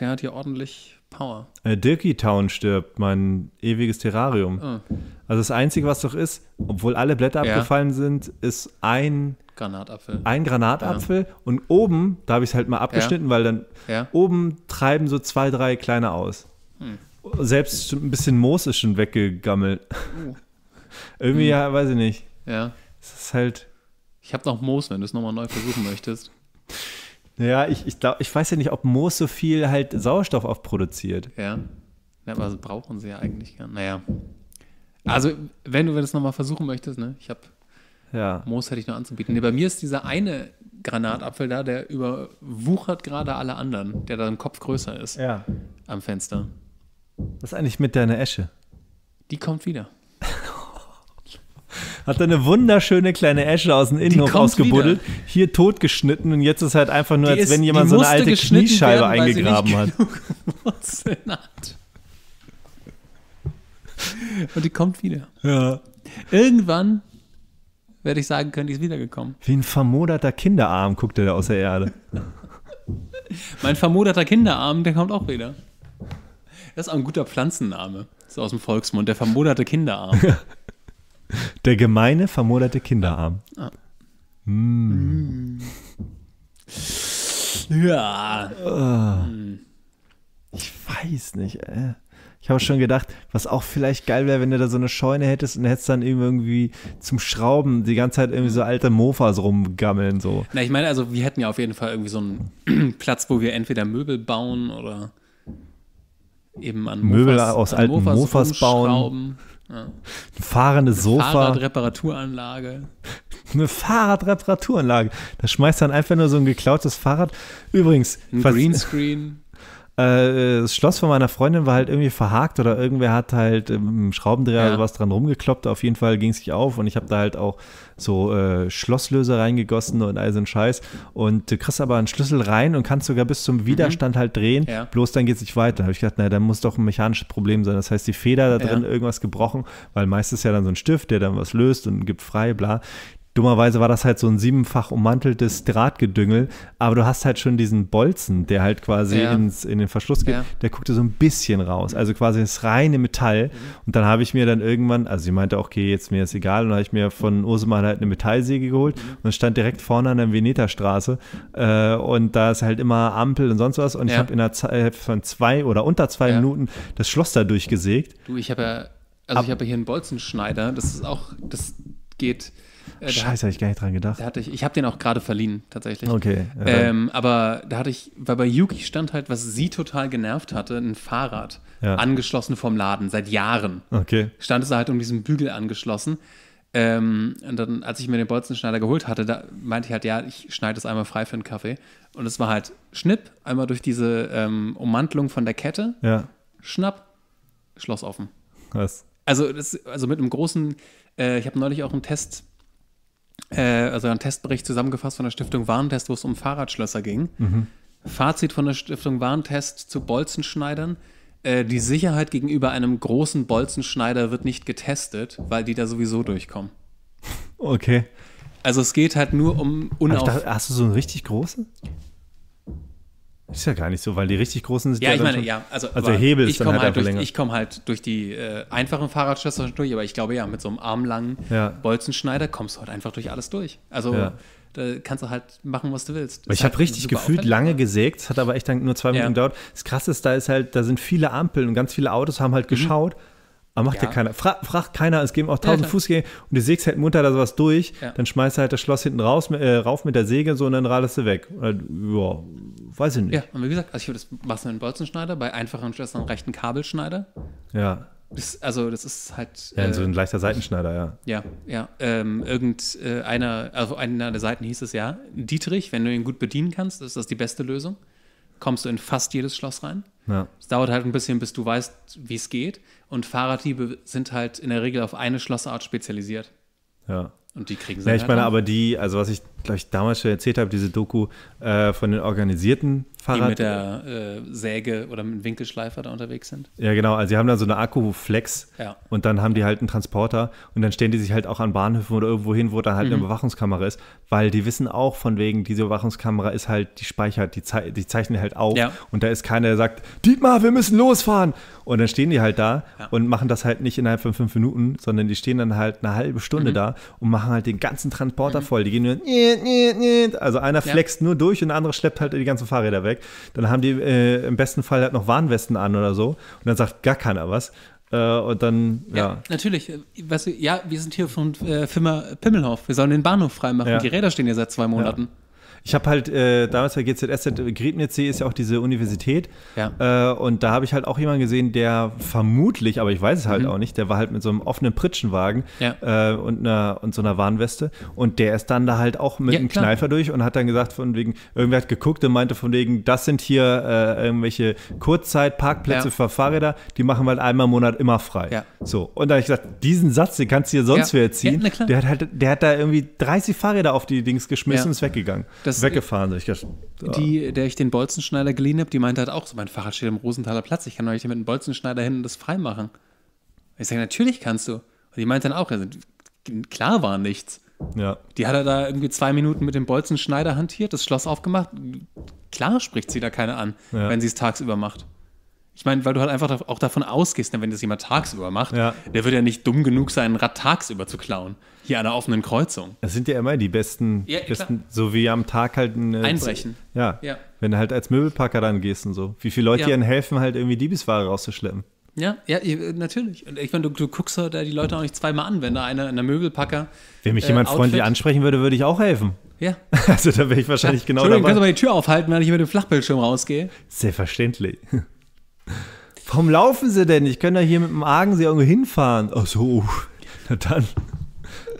der hat hier ordentlich Power. Äh, Dirkie Town stirbt, mein ewiges Terrarium. Oh. Also das Einzige, was doch ist, obwohl alle Blätter ja. abgefallen sind, ist ein Granatapfel. Ein Granatapfel ja. und oben, da habe ich es halt mal abgeschnitten, ja. weil dann oben treiben so zwei, drei kleine aus. Hm. Selbst ein bisschen Moos ist schon weggegammelt. Uh. Irgendwie, hm. ja, weiß ich nicht. Ja. Es ist halt. Ich habe noch Moos, wenn du es nochmal neu versuchen möchtest. Ja, ich, ich, glaub, ich weiß ja nicht, ob Moos so viel halt Sauerstoff aufproduziert. Ja. ja aber also brauchen sie ja eigentlich gar Naja. Also, wenn du das nochmal versuchen möchtest, ne? Ich habe ja. Moos hätte ich noch anzubieten. Nee, bei mir ist dieser eine Granatapfel da, der überwuchert gerade alle anderen, der da im Kopf größer ist. Ja. Am Fenster. Was ist eigentlich mit deiner Esche? Die kommt wieder. Hat dann eine wunderschöne kleine Esche aus dem Innenhof ausgebuddelt, wieder. hier totgeschnitten und jetzt ist halt einfach nur, die als ist, wenn jemand so eine alte Kniescheibe werden, eingegraben hat. hat. Und die kommt wieder. Ja. Irgendwann werde ich sagen können, die ist wiedergekommen. Wie ein vermoderter Kinderarm guckte der aus der Erde. mein vermoderter Kinderarm, der kommt auch wieder. Das ist auch ein guter Pflanzenname. So aus dem Volksmund, der vermoderte Kinderarm. Der gemeine, vermoderte Kinderarm. Ah. Mm. mm. Ja. Ah. Mm. Ich weiß nicht, ey. Äh. Ich habe schon gedacht, was auch vielleicht geil wäre, wenn du da so eine Scheune hättest und hättest dann irgendwie zum Schrauben die ganze Zeit irgendwie so alte Mofas rumgammeln. So. Na, ich meine, also wir hätten ja auf jeden Fall irgendwie so einen Platz, wo wir entweder Möbel bauen oder eben an Mofas, Möbel aus an alten Mofas, Mofas bauen. Ja. Ein fahrendes eine Sofa. Fahrradreparaturanlage. Eine Fahrradreparaturanlage. Da schmeißt dann einfach nur so ein geklautes Fahrrad. Übrigens. Ein Greenscreen. Äh, das Schloss von meiner Freundin war halt irgendwie verhakt oder irgendwer hat halt ähm, im Schraubendreher ja. was dran rumgekloppt. Auf jeden Fall ging es nicht auf und ich habe da halt auch so äh, Schlosslöser reingegossen und all so einen Scheiß. Und du kriegst aber einen Schlüssel rein und kannst sogar bis zum mhm. Widerstand mhm. halt drehen, ja. bloß dann geht es nicht weiter. Da habe ich gedacht, naja, da muss doch ein mechanisches Problem sein. Das heißt, die Feder da drin ja. irgendwas gebrochen, weil meistens ja dann so ein Stift, der dann was löst und gibt frei, bla. Dummerweise war das halt so ein siebenfach ummanteltes Drahtgedüngel, aber du hast halt schon diesen Bolzen, der halt quasi ja. ins, in den Verschluss geht, ja. der guckte so ein bisschen raus, also quasi das reine Metall. Mhm. Und dann habe ich mir dann irgendwann, also sie meinte auch, okay, jetzt mir ist egal, und dann habe ich mir von mhm. Ursemann halt eine Metallsäge geholt mhm. und stand direkt vorne an der Veneta-Straße äh, und da ist halt immer Ampel und sonst was und ja. ich habe in der Zeit äh, von zwei oder unter zwei Minuten das Schloss da durchgesägt. Du, ich habe ja, also Ab ich habe hier einen Bolzenschneider, das ist auch, das geht äh, Scheiße, habe ich gar nicht dran gedacht. Da hatte ich ich habe den auch gerade verliehen, tatsächlich. Okay. Ja. Ähm, aber da hatte ich, weil bei Yuki stand halt, was sie total genervt hatte, ein Fahrrad. Ja. Angeschlossen vom Laden, seit Jahren. Okay. Stand es halt um diesen Bügel angeschlossen. Ähm, und dann, als ich mir den Bolzenschneider geholt hatte, da meinte ich halt, ja, ich schneide es einmal frei für einen Kaffee. Und es war halt Schnipp, einmal durch diese ähm, Ummantelung von der Kette. Ja. Schnapp, Schloss offen. Was? Also, das, also mit einem großen, äh, ich habe neulich auch einen Test äh, also ein Testbericht zusammengefasst von der Stiftung Warentest, wo es um Fahrradschlösser ging. Mhm. Fazit von der Stiftung Warentest zu Bolzenschneidern. Äh, die Sicherheit gegenüber einem großen Bolzenschneider wird nicht getestet, weil die da sowieso durchkommen. Okay. Also es geht halt nur um unauf. Dachte, hast du so einen richtig großen? Ist ja gar nicht so, weil die richtig großen sind. Ja, ich meine, schon, ja. Also, also der Hebel ist dann halt, halt durch, länger. Ich komme halt durch die äh, einfachen Fahrradschlösser durch, aber ich glaube ja, mit so einem armlangen ja. Bolzenschneider kommst du halt einfach durch alles durch. Also ja. da kannst du halt machen, was du willst. ich halt habe richtig gefühlt lange gesägt, es hat aber echt dann nur zwei Minuten gedauert. Das Krasse ist, da ist halt, da sind viele Ampeln und ganz viele Autos haben halt mhm. geschaut. Aber macht ja, keiner. Fra fragt keiner, es geben auch tausend ja, Fußgänger und du sägst halt munter da sowas durch, ja. dann schmeißt du halt das Schloss hinten raus, äh, rauf mit der Säge so und dann radelst du weg. Und, äh, ja, weiß ich nicht. Ja, und wie gesagt. Also ich würde das machst du einen Bolzenschneider, bei einfachen Schlössern einen rechten Kabelschneider. Ja. Das, also das ist halt. Ja, äh, so ein äh, leichter Seitenschneider, ja. Ja, ja. Ähm, irgendeiner, äh, also einer der Seiten hieß es ja, Dietrich, wenn du ihn gut bedienen kannst, ist das die beste Lösung. Kommst du in fast jedes Schloss rein. Ja. Es dauert halt ein bisschen, bis du weißt, wie es geht. Und Fahrradhiebe sind halt in der Regel auf eine Schlossart spezialisiert. Ja. Und die kriegen sie. Ja, ich meine, aber die, also was ich, glaube ich, damals schon erzählt habe, diese Doku äh, von den organisierten Fahrrad. Die mit der äh, Säge oder mit dem Winkelschleifer da unterwegs sind. Ja, genau. Also die haben da so eine Akkuflex ja. und dann haben die halt einen Transporter und dann stehen die sich halt auch an Bahnhöfen oder irgendwo hin, wo da halt mhm. eine Überwachungskamera ist, weil die wissen auch von wegen, diese Überwachungskamera ist halt, die speichert, die, zei die zeichnet halt auf ja. und da ist keiner, der sagt, Dietmar, wir müssen losfahren. Und dann stehen die halt da ja. und machen das halt nicht innerhalb von fünf Minuten, sondern die stehen dann halt eine halbe Stunde mhm. da und machen machen halt den ganzen Transporter mhm. voll. Die gehen nur, also einer flext ja. nur durch und der andere schleppt halt die ganzen Fahrräder weg. Dann haben die äh, im besten Fall halt noch Warnwesten an oder so. Und dann sagt gar keiner was. Äh, und dann, ja. ja. natürlich. Äh, weißt du, ja, wir sind hier von äh, Firma Pimmelhof. Wir sollen den Bahnhof freimachen. Ja. Die Räder stehen hier seit zwei Monaten. Ja. Ich habe halt äh, damals bei GZS, Griebnitzsee ist ja auch diese Universität. Ja. Äh, und da habe ich halt auch jemanden gesehen, der vermutlich, aber ich weiß es halt mhm. auch nicht, der war halt mit so einem offenen Pritschenwagen ja. äh, und, einer, und so einer Warnweste. Und der ist dann da halt auch mit ja, einem Kneifer durch und hat dann gesagt, von wegen, irgendwer hat geguckt und meinte von wegen, das sind hier äh, irgendwelche Kurzzeitparkplätze für Fahrräder, die machen wir halt einmal im Monat immer frei. So. Und da habe ich gesagt, diesen Satz, den kannst du dir sonst wer erziehen. Der hat halt, der hat da irgendwie 30 Fahrräder auf die Dings geschmissen und ist weggegangen. Das das, äh, weggefahren. Ich, ja. Die, der ich den Bolzenschneider geliehen habe, die meinte halt auch so, mein Fahrrad steht im Rosenthaler Platz, ich kann doch nicht mit dem Bolzenschneider hin und das freimachen. Ich sage, natürlich kannst du. Und die meinte dann auch, also, klar war nichts. Ja. Die hat er da irgendwie zwei Minuten mit dem Bolzenschneider hantiert, das Schloss aufgemacht. Klar spricht sie da keine an, ja. wenn sie es tagsüber macht. Ich meine, weil du halt einfach auch davon ausgehst, ne, wenn das jemand tagsüber macht, ja. der wird ja nicht dumm genug sein, ein Rad tagsüber zu klauen. Hier an der offenen Kreuzung. Das sind ja immer die besten, ja, besten so wie am Tag halt ein äh, Einbrechen. Ja, ja, Wenn du halt als Möbelpacker dann gehst und so. Wie viele Leute ja. dir helfen, halt irgendwie Diebesware rauszuschleppen. Ja, ja, äh, natürlich. Und ich meine, du, du guckst da die Leute auch nicht zweimal an, wenn da einer in der Möbelpacker. Wenn mich jemand äh, freundlich ansprechen würde, würde ich auch helfen. Ja. Also da wäre ich wahrscheinlich ja. genau dabei. Kannst du mal die Tür aufhalten, wenn ich mit dem Flachbildschirm rausgehe? Selbstverständlich. Warum laufen sie denn? Ich könnte ja hier mit dem Argen sie irgendwo hinfahren. Ach so, na dann.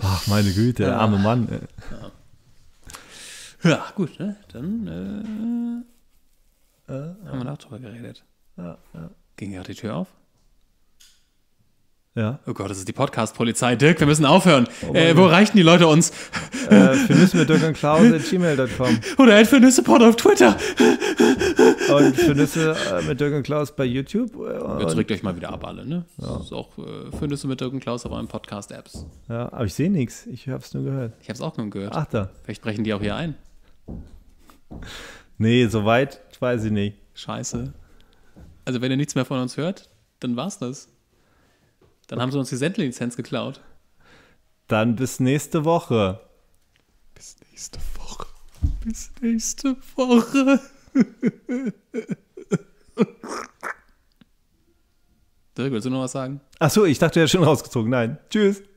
Ach, meine Güte, der ja. arme Mann. Ja, ja gut, ne? Dann äh, haben wir da drüber geredet. Ging ja die Tür auf? Ja. Oh Gott, das ist die Podcast-Polizei. Dirk, wir müssen aufhören. Oh äh, wo reichen die Leute uns? Äh, Fürnüsse mit Dirk und Klaus at gmail.com. Oder at Fürnüssepod auf Twitter. Und Fürnüsse äh, mit Dirk und Klaus bei YouTube. Äh, und Jetzt regt euch mal wieder ab, alle, ne? Ja. Das ist auch äh, Fürnüsse mit Dirk und Klaus auf euren Podcast-Apps. Ja, aber ich sehe nichts. Ich habe es nur gehört. Ich habe es auch nur gehört. Ach da. Vielleicht brechen die auch hier ein. Nee, soweit weiß ich nicht. Scheiße. Also, wenn ihr nichts mehr von uns hört, dann war's das. Dann haben sie uns die Sendlizenz geklaut. Dann bis nächste Woche. Bis nächste Woche. Bis nächste Woche. Dirk, willst du noch was sagen? Achso, ich dachte, er ist schon rausgezogen. Nein. Tschüss.